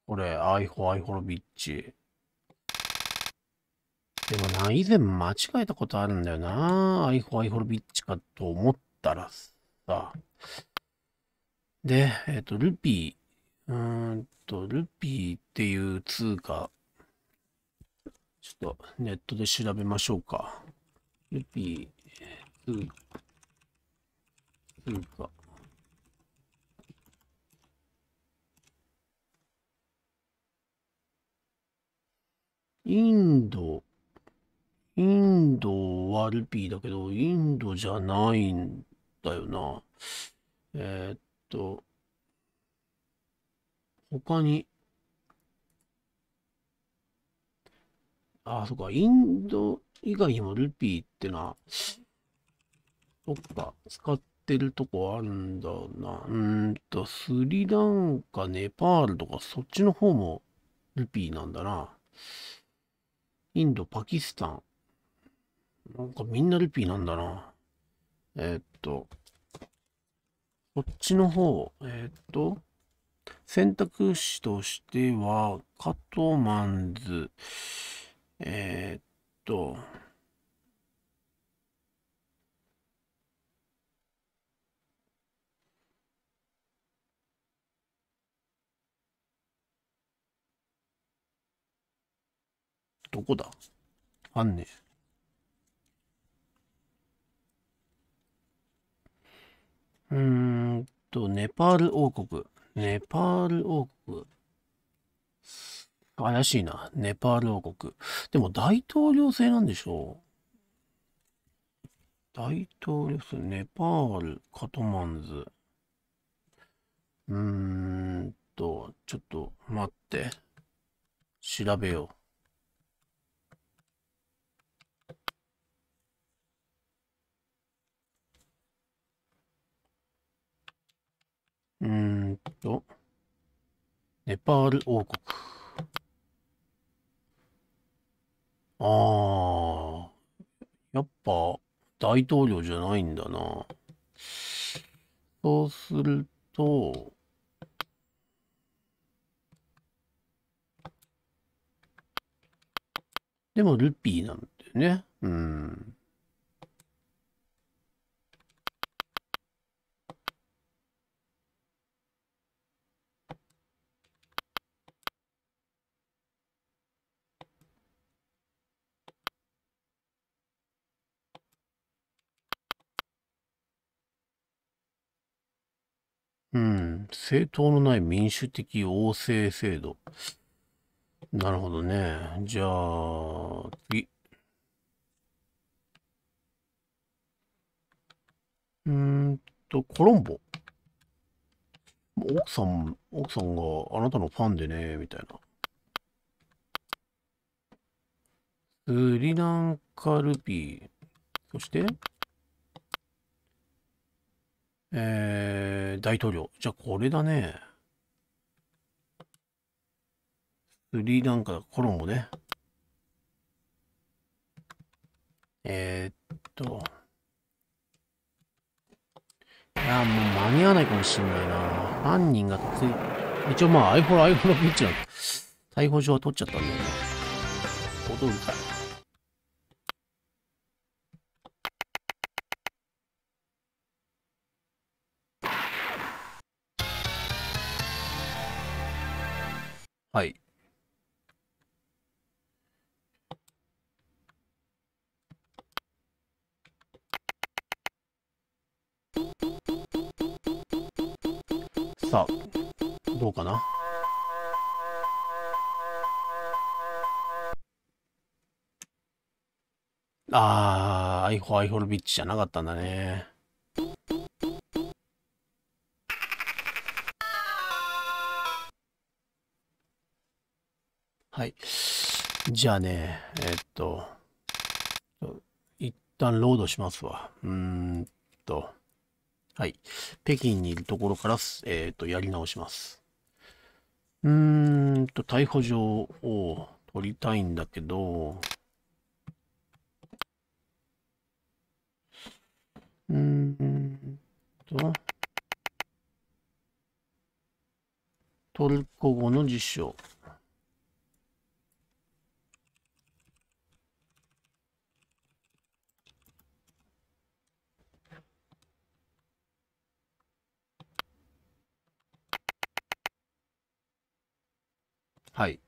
S1: これ、アイホ、アイホロビッチ。でもな、以前間違えたことあるんだよな。アイホ、アイホロビッチかと思ったらさ。で、えっ、ー、と、ルピー。うーんと、ルピーっていう通貨。ちょっとネットで調べましょうか。ルピー、通貨。通貨。インド、インドはルピーだけど、インドじゃないんだよな。えー、っと、他に、ああ、そっか、インド以外にもルピーってな、どっか使ってるとこあるんだな。うーんと、スリランカ、ネパールとか、そっちの方もルピーなんだな。インド、パキスタン。なんかみんなルピーなんだな。えー、っと、こっちの方、えー、っと、選択肢としては、カトマンズ、えー、っと、どこだあんねうーんと、ネパール王国。ネパール王国。怪しいな。ネパール王国。でも大統領制なんでしょう大統領制、ネパール、カトマンズ。うーんと、ちょっと待って。調べよう。うんと、ネパール王国。ああ、やっぱ大統領じゃないんだな。そうすると、でもルピーなんだよね。うん。うん。政党のない民主的王政制度。なるほどね。じゃあ、次。うんと、コロンボ。奥さん、奥さんがあなたのファンでね、みたいな。スリランカルピー。そして、えー、大統領。じゃあこれだね。スリランカ、コロンボね。えー、っと。いや、もう間に合わないかもしんないな。犯人がつい、一応まあ、アイフォロアイフォロビッチなの逮捕状は取っちゃったんだよね。音うはい。さあ、どうかな。ああ、アイホアイホルビッチじゃなかったんだね。じゃあね、えっと、一旦ロードしますわ。うーんと、はい。北京にいるところから、えっと、やり直します。うーんと、逮捕状を取りたいんだけど、うーんと、トルコ語の辞書。はい。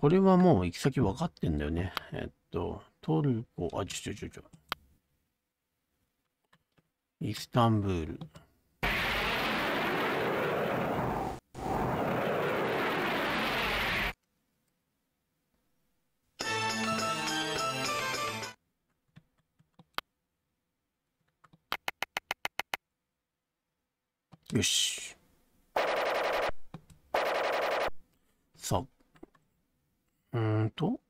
S1: これはもう行き先分かってんだよね。えっと、トルコ、あ、ちょちょちょちょ。イスタンブール。よし。うーんと。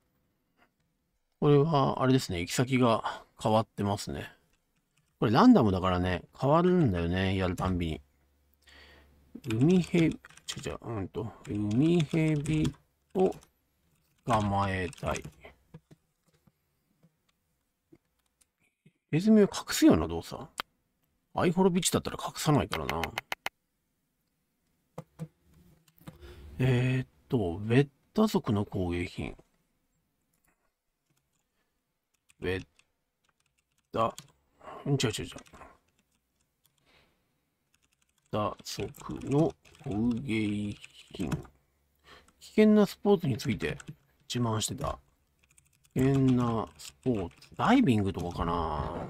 S1: これは、あれですね。行き先が変わってますね。これランダムだからね、変わるんだよね。やるたんびに。海蛇、違う、うんと、海蛇を捕まえたい。ネズミを隠すような動作アイホロビッチだったら隠さないからな。えー、っと、ベッタ族の工芸品。ウェッタ、違う違う違う。ダ族の工芸品。危険なスポーツについて自慢してた。危険なスポーツ。ダイビングとかかな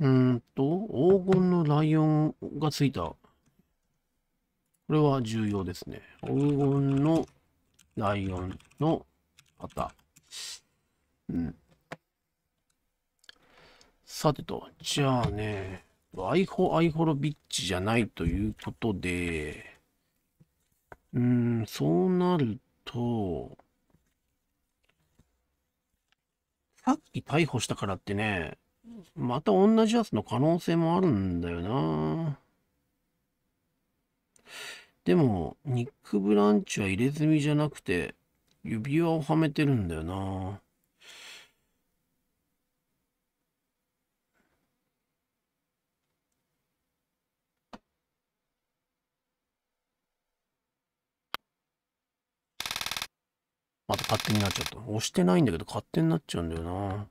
S1: うんと、黄金のライオンがついた。これは重要ですね。黄金のライオンの旗。うん。さてと、じゃあね、アイホ・アイホロビッチじゃないということで、うーん、そうなると、さっき逮捕したからってね、また同じやつの可能性もあるんだよなでも、ニック・ブランチは入れ墨じゃなくて、指輪をはめてるんだよなまた勝手になっちゃった。押してないんだけど勝手になっちゃうんだよな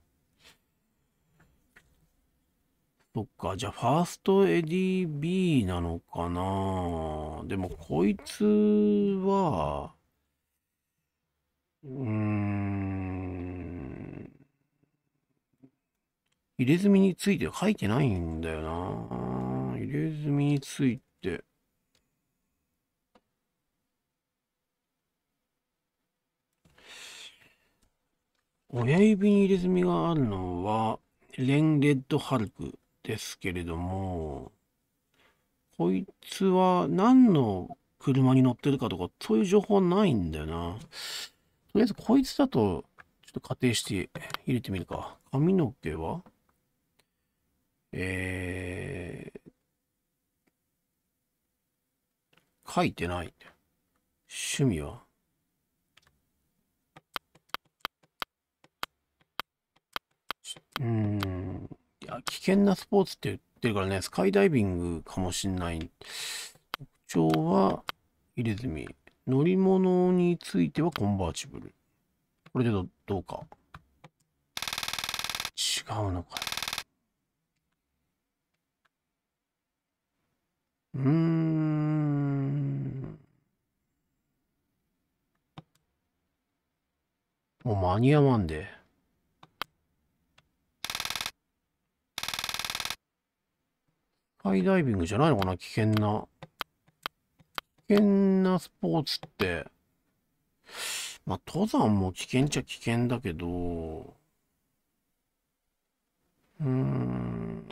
S1: そっか、じゃあ、ファーストエディ B なのかなでも、こいつは、うーん、入れ墨について書いてないんだよな入れ墨について。親指に入れ墨があるのは、レンレッドハルク。ですけれども、こいつは何の車に乗ってるかとか、そういう情報はないんだよな。とりあえず、こいつだと、ちょっと仮定して入れてみるか。髪の毛はえー、書いてない。趣味はうん。危険なスポーツって言ってるからね、スカイダイビングかもしんない。特徴は、入れ墨。乗り物についてはコンバーチブル。これでどどうか。違うのかうーん。もう間に合わんで。ハイダイビングじゃないのかな危険な。危険なスポーツって。まあ、登山も危険っちゃ危険だけど、うーん。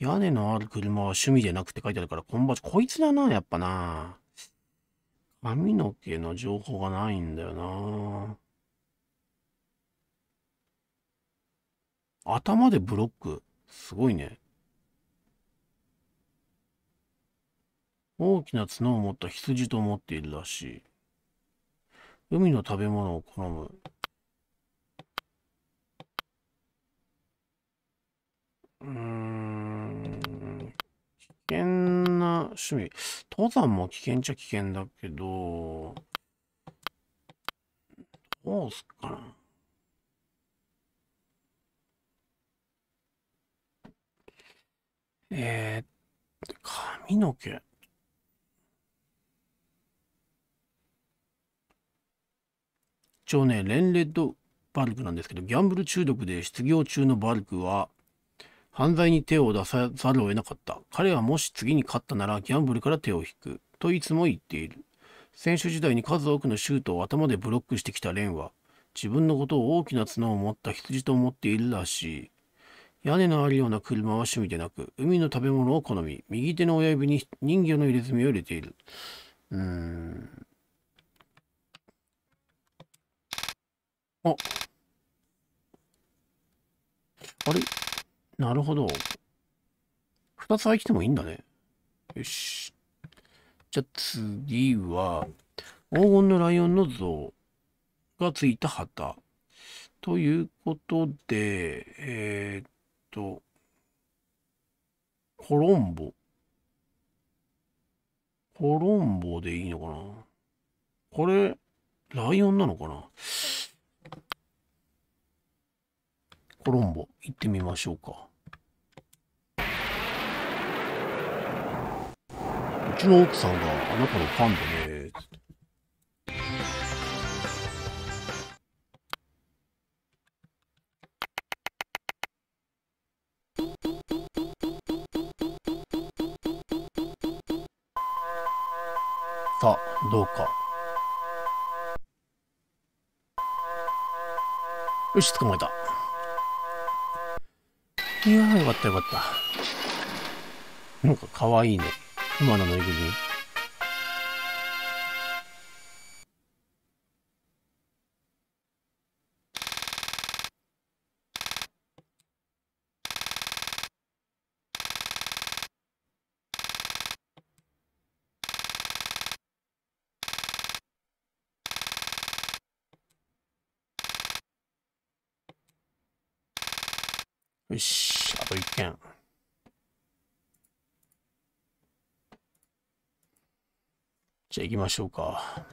S1: 屋根のある車は趣味でなくって書いてあるから、今場所、こいつだな、やっぱな。髪の毛の情報がないんだよな頭でブロック。すごいね。大きな角を持った羊と思っているらしい。海の食べ物を好む。うーん。趣味。登山も危険っちゃ危険だけど、どうすっかな。えー、髪の毛。一応ね、レンレッドバルクなんですけど、ギャンブル中毒で失業中のバルクは、犯罪に手を出さざるを得なかった。彼はもし次に勝ったならギャンブルから手を引く。といつも言っている。選手時代に数多くのシュートを頭でブロックしてきたレンは、自分のことを大きな角を持った羊と思っているらしい。屋根のあるような車は趣味でなく、海の食べ物を好み、右手の親指に人魚の入れ墨を入れている。うーん。あ。あれなるほど。二つ空いててもいいんだね。よし。じゃあ次は、黄金のライオンの像がついた旗。ということで、えー、っと、コロンボ。コロンボでいいのかなこれ、ライオンなのかなコロンボ行ってみましょうかうちの奥さんがあなたのファンでねさあどうかよし捕まえた。いやー、よかったよかった。なんかわいいね。熊のぬいぐるみ。よし。じゃあ行きましょうか。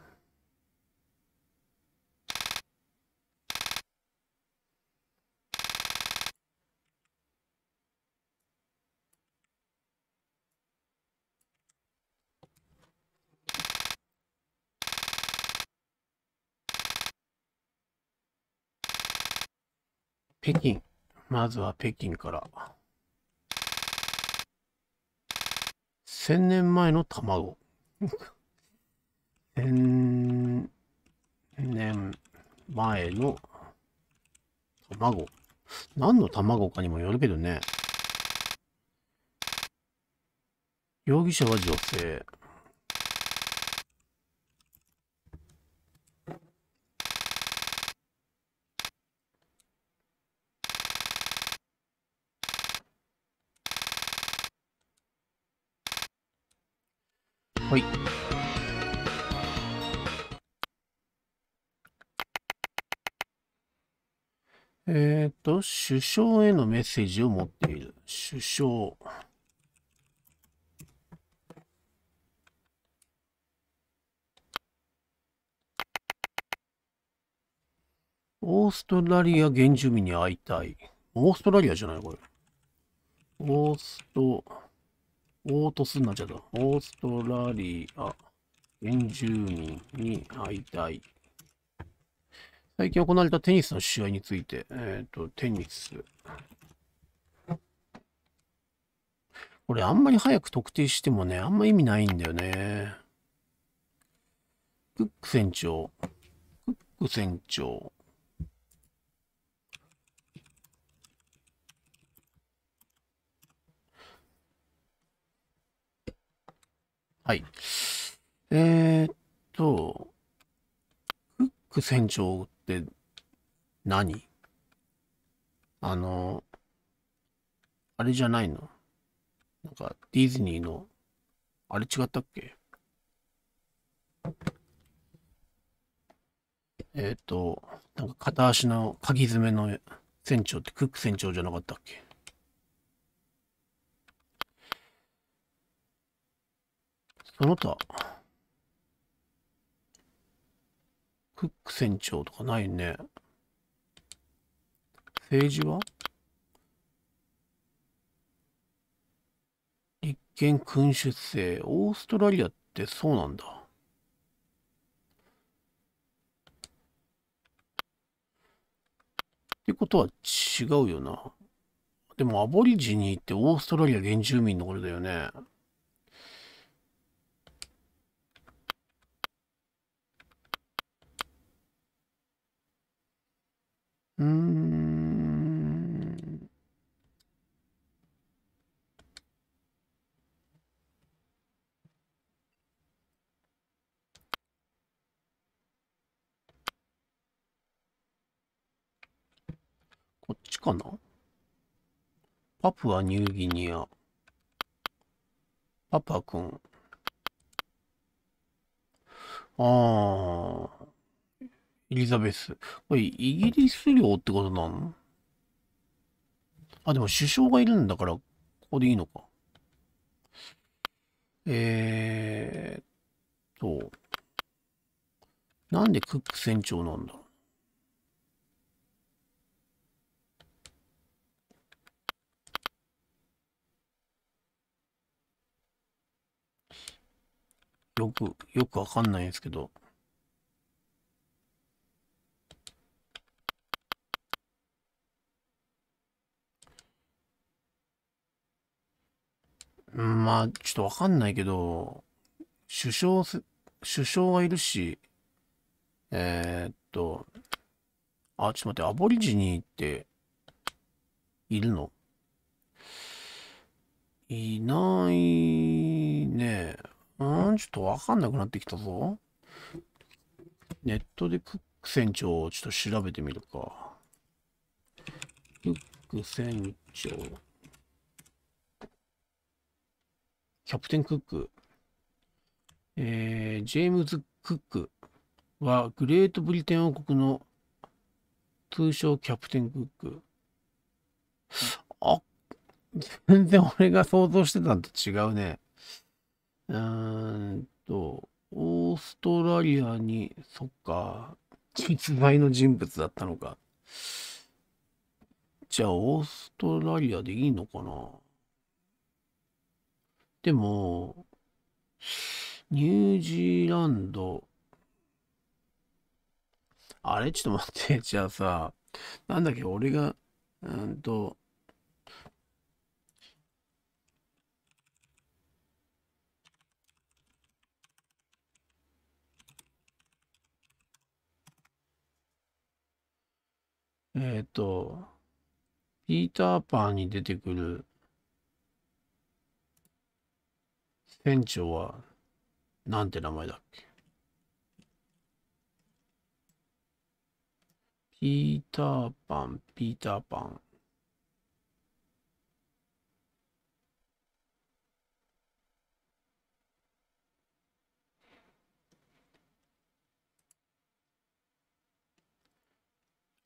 S1: 北京。まずは北京から。千年前の卵。千年前の卵。何の卵かにもよるけどね。容疑者は女性。と、首相へのメッセージを持っている。首相。オーストラリア原住民に会いたい。オーストラリアじゃないこれ。オースト、オートスになっちゃった。オーストラリア原住民に会いたい。最近行われたテニスの試合について、えっ、ー、と、テニス。これあんまり早く特定してもね、あんま意味ないんだよね。クック船長。クック船長。はい。えー、っと、クック船長って何あの、あれじゃないのなんかディズニーの、あれ違ったっけえっ、ー、と、なんか片足の鍵爪の船長ってクック船長じゃなかったっけその他、フック船長とかないね。政治は立憲君主制。オーストラリアってそうなんだ。ってことは違うよな。でもアボリジニーってオーストラリア原住民のことだよね。
S2: うん。
S1: こっちかなパプアニューギニア。パパくん。ああ。エリザベス。これ、イギリス領ってことなのあ、でも首相がいるんだから、ここでいいのか。えーっと、なんでクック船長なんだろう。よく、よくわかんないですけど。まあ、ちょっとわかんないけど、首相、首相がいるし、えー、っと、あ、ちょっと待って、アボリジニーって、いるのいないね。うん、ちょっとわかんなくなってきたぞ。ネットでクック船長をちょっと調べてみるか。クック船長。キャプテン・クック、えー、ジェームズ・クックはグレートブリテン王国の通称キャプテン・クック。あ、全然俺が想像してたんと違うね。うーんと、オーストラリアに、そっか、実在の人物だったのか。じゃあ、オーストラリアでいいのかなでも、ニュージーランド、あれちょっと待って、じゃあさ、なんだっけ、俺が、うんと、えっ、ー、と、ピーターパンに出てくる店長は、なんて名前だっけピーターパン、ピーターパン。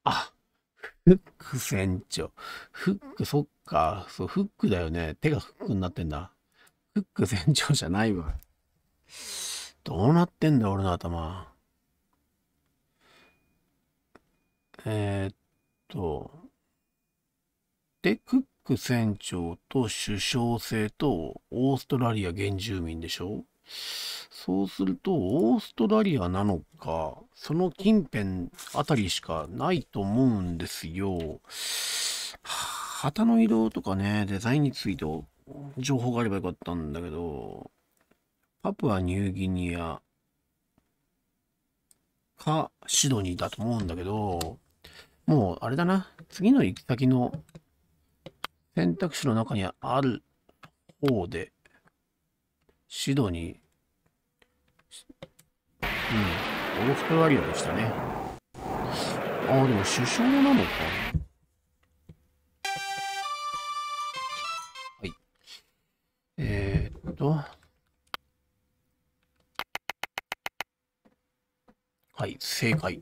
S1: あ、フック船長。フック、そっか。そう、フックだよね。手がフックになってんだ。フック全長じゃないわ。どうなってんだ、俺の頭。えー、っと。で、クック船長と首相制とオーストラリア原住民でしょそうすると、オーストラリアなのか、その近辺あたりしかないと思うんですよ。旗の色とかね、デザインについて情報があればよかったんだけど、パプアニューギニアかシドニーだと思うんだけど、もうあれだな、次の行き先の選択肢の中にある方で、シドニー、うん、オーストラリアでしたね。ああ、でも首相なのか。えー、っと。はい、正解。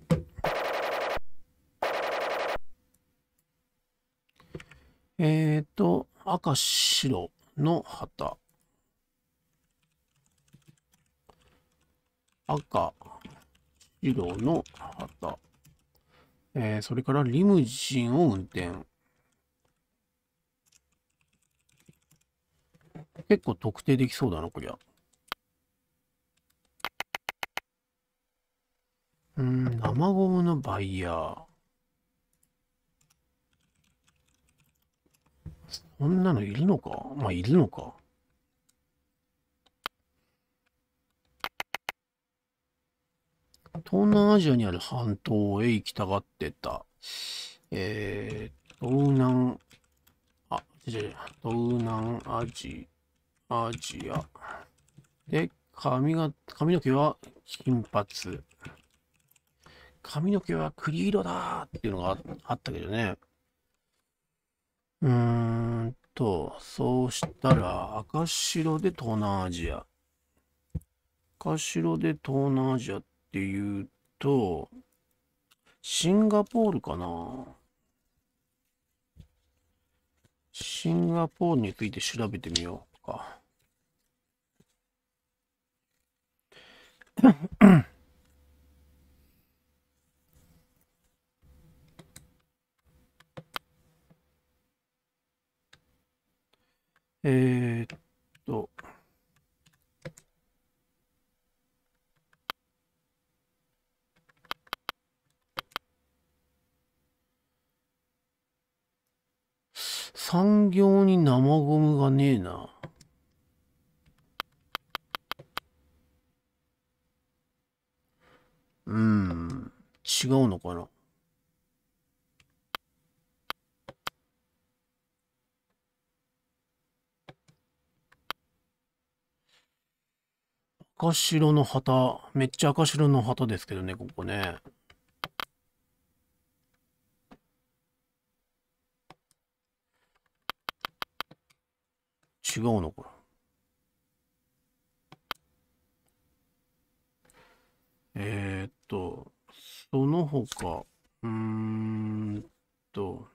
S1: えー、っと、赤、白の旗。赤、白の旗。えー、それからリムジンを運転。結構特定できそうだな、こりゃ。うん、生ゴムのバイヤー。そんなのいるのかまあ、いるのか。東南アジアにある半島へ行きたがってた。えー、東南、あ、違う違う、東南アジア。アジア。で、髪が、髪の毛は金髪。髪の毛は栗色だっていうのがあったけどね。うーんと、そうしたら、赤白で東南アジア。赤白で東南アジアっていうと、シンガポールかなシンガポールについて調べてみようか。えっと。産業に生ゴムがねえな。うん、違うのかな。赤白の旗、めっちゃ赤白の旗ですけどね、ここね。違うのかな。えー、っと、その他、うーんと、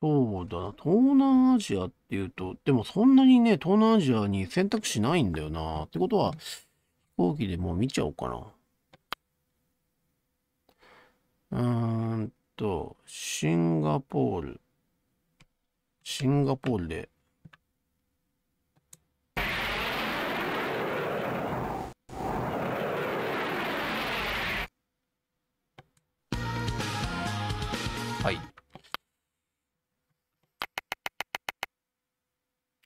S1: そうだな、東南アジアっていうと、でもそんなにね、東南アジアに選択肢ないんだよな。ってことは、飛行機でもう見ちゃおうかな。うーんと、シンガポール。シンガポールで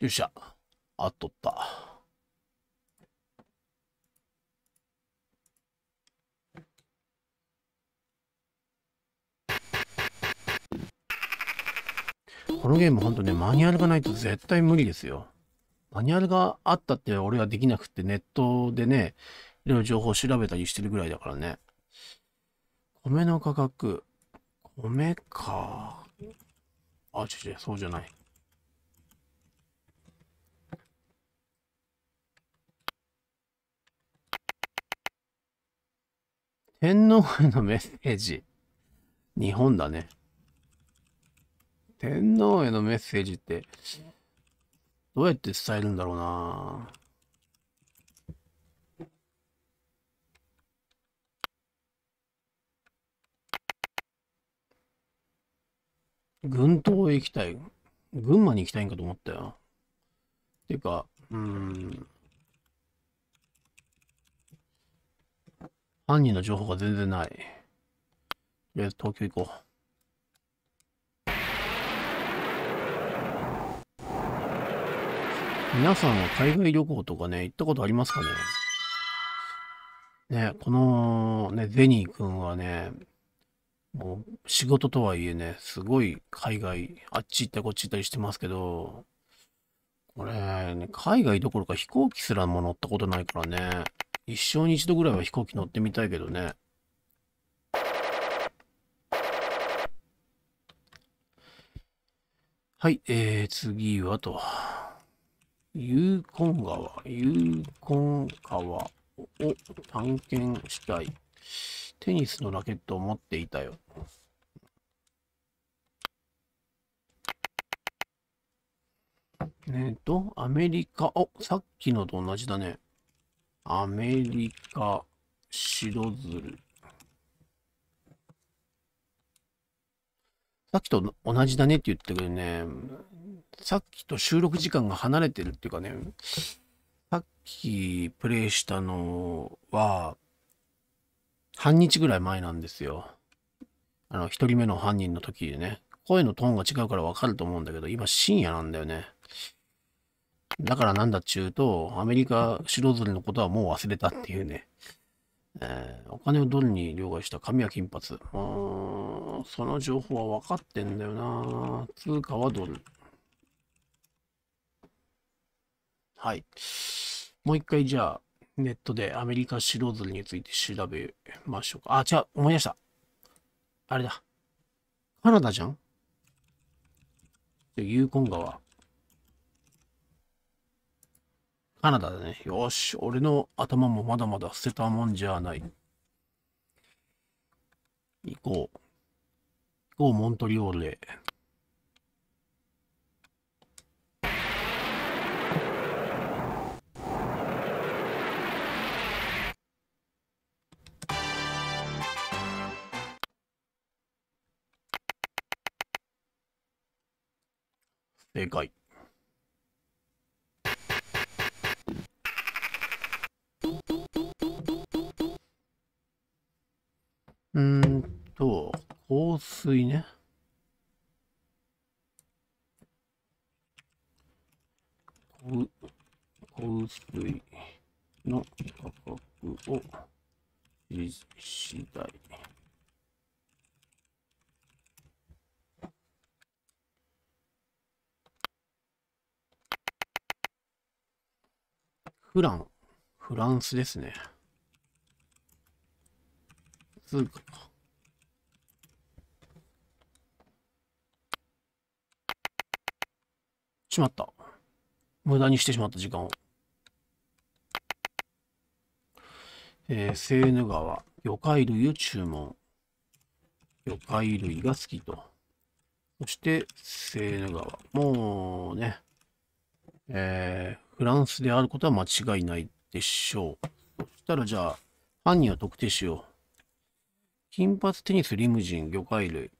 S1: よっしゃ。あっとった。このゲームほんとね、マニュアルがないと絶対無理ですよ。マニュアルがあったって俺はできなくて、ネットでね、いろいろ情報を調べたりしてるぐらいだからね。米の価格。米か。あ、違う違う、そうじゃない。天皇へのメッセージ。日本だね。天皇へのメッセージって、どうやって伝えるんだろうな群島へ行きたい。群馬に行きたいんかと思ったよ。ていうか、うーん。犯人の情報が全然ない。とりあえず東京行こう。皆さんは海外旅行とかね、行ったことありますかねね、このね、ゼニーくんはね、もう仕事とはいえね、すごい海外、あっち行ったりこっち行ったりしてますけど、これ、ね、海外どころか飛行機すらも乗ったことないからね、一生に一度ぐらいは飛行機乗ってみたいけどね。はい、えー、次はと。ユーコン川、ユーコン川を探検したい。テニスのラケットを持っていたよ。えっ、ー、と、アメリカ、お、さっきのと同じだね。アメリカ、白鶴。さっきと同じだねって言ったけどね、さっきと収録時間が離れてるっていうかね、さっきプレイしたのは、半日ぐらい前なんですよ。あの、一人目の犯人の時でね。声のトーンが違うからわかると思うんだけど、今深夜なんだよね。だからなんだっちゅうと、アメリカ素人のことはもう忘れたっていうね。えー、お金をドルに両替した紙は金髪。あその情報は分かってんだよな。通貨はドル。はい。もう一回じゃあ、ネットでアメリカ白鶴について調べましょうか。あ、違う、思い出した。あれだ。カナダじゃんユーコン川。カナダでね、よし、俺の頭もまだまだ捨てたもんじゃない。行こう。行こう、モントリオールへ。正解。うーんと、香水ね。香
S2: 水の価格を実施次第。
S1: フラン、フランスですね。そうか。しまった。無駄にしてしまった時間を。えー、セーヌ川、魚介類を注文。魚介類が好きと。そして、セーヌ川。もうね、えー、フランスであることは間違いないでしょう。そしたら、じゃあ、犯人を特定しよう。金髪、テニス、リムジン、魚介類。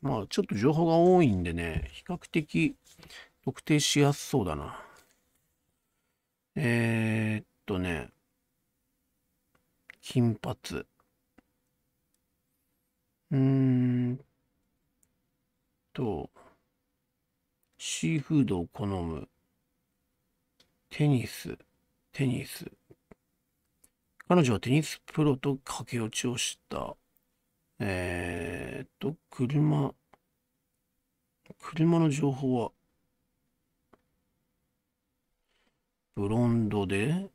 S1: まあ、ちょっと情報が多いんでね、比較的特定しやすそうだな。えー、っとね、金髪。うーんと、シーフードを好む。テニス、テニス。彼女はテニスプロと駆け落ちをした。えー、っと、車、車の情報は、ブロンドで、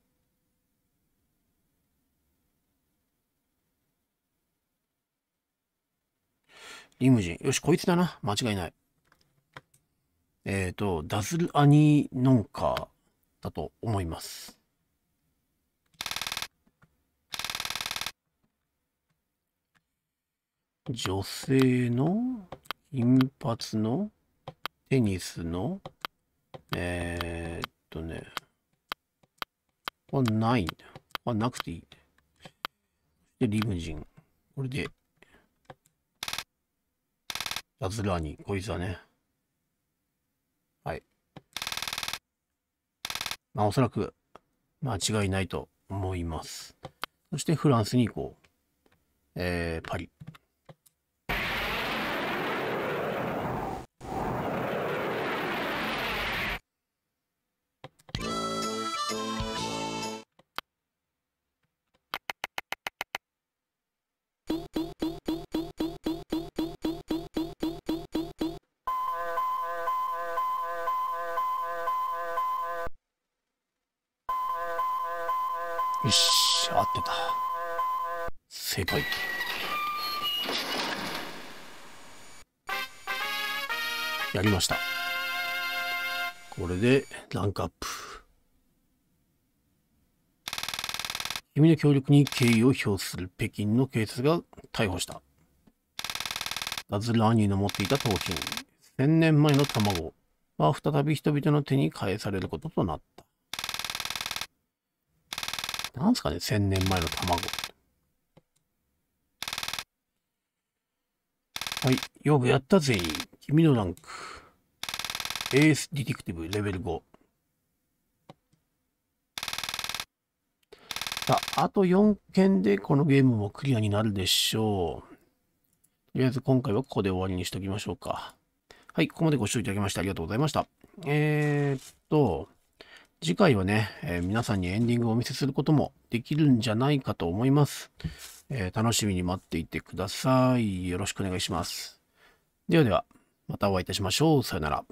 S1: リムジン。よし、こいつだな。間違いない。えっ、ー、と、ダズルアニーノンカーだと思います。女性の金髪のテニスのえー、っとね。れないんだ。あ、なくていい。で、リムジン。これで、やつらに、こいつはね。はい。まあ、おそらく、間違いないと思います。そして、フランスに行こう。えー、パリ。協力に敬意を表する北京の警察が逮捕した。ダズラーニーの持っていた刀品、千年前の卵は再び人々の手に返されることとなった。なんすかね、千年前の卵。はい。よくやった全員。君のランク。エースディティクティブレベル5。さあ、あと4件でこのゲームもクリアになるでしょう。とりあえず今回はここで終わりにしておきましょうか。はい、ここまでご視聴いただきましてありがとうございました。えー、っと、次回はね、えー、皆さんにエンディングをお見せすることもできるんじゃないかと思います。えー、楽しみに待っていてください。よろしくお願いします。ではでは、またお会いいたしましょう。さよなら。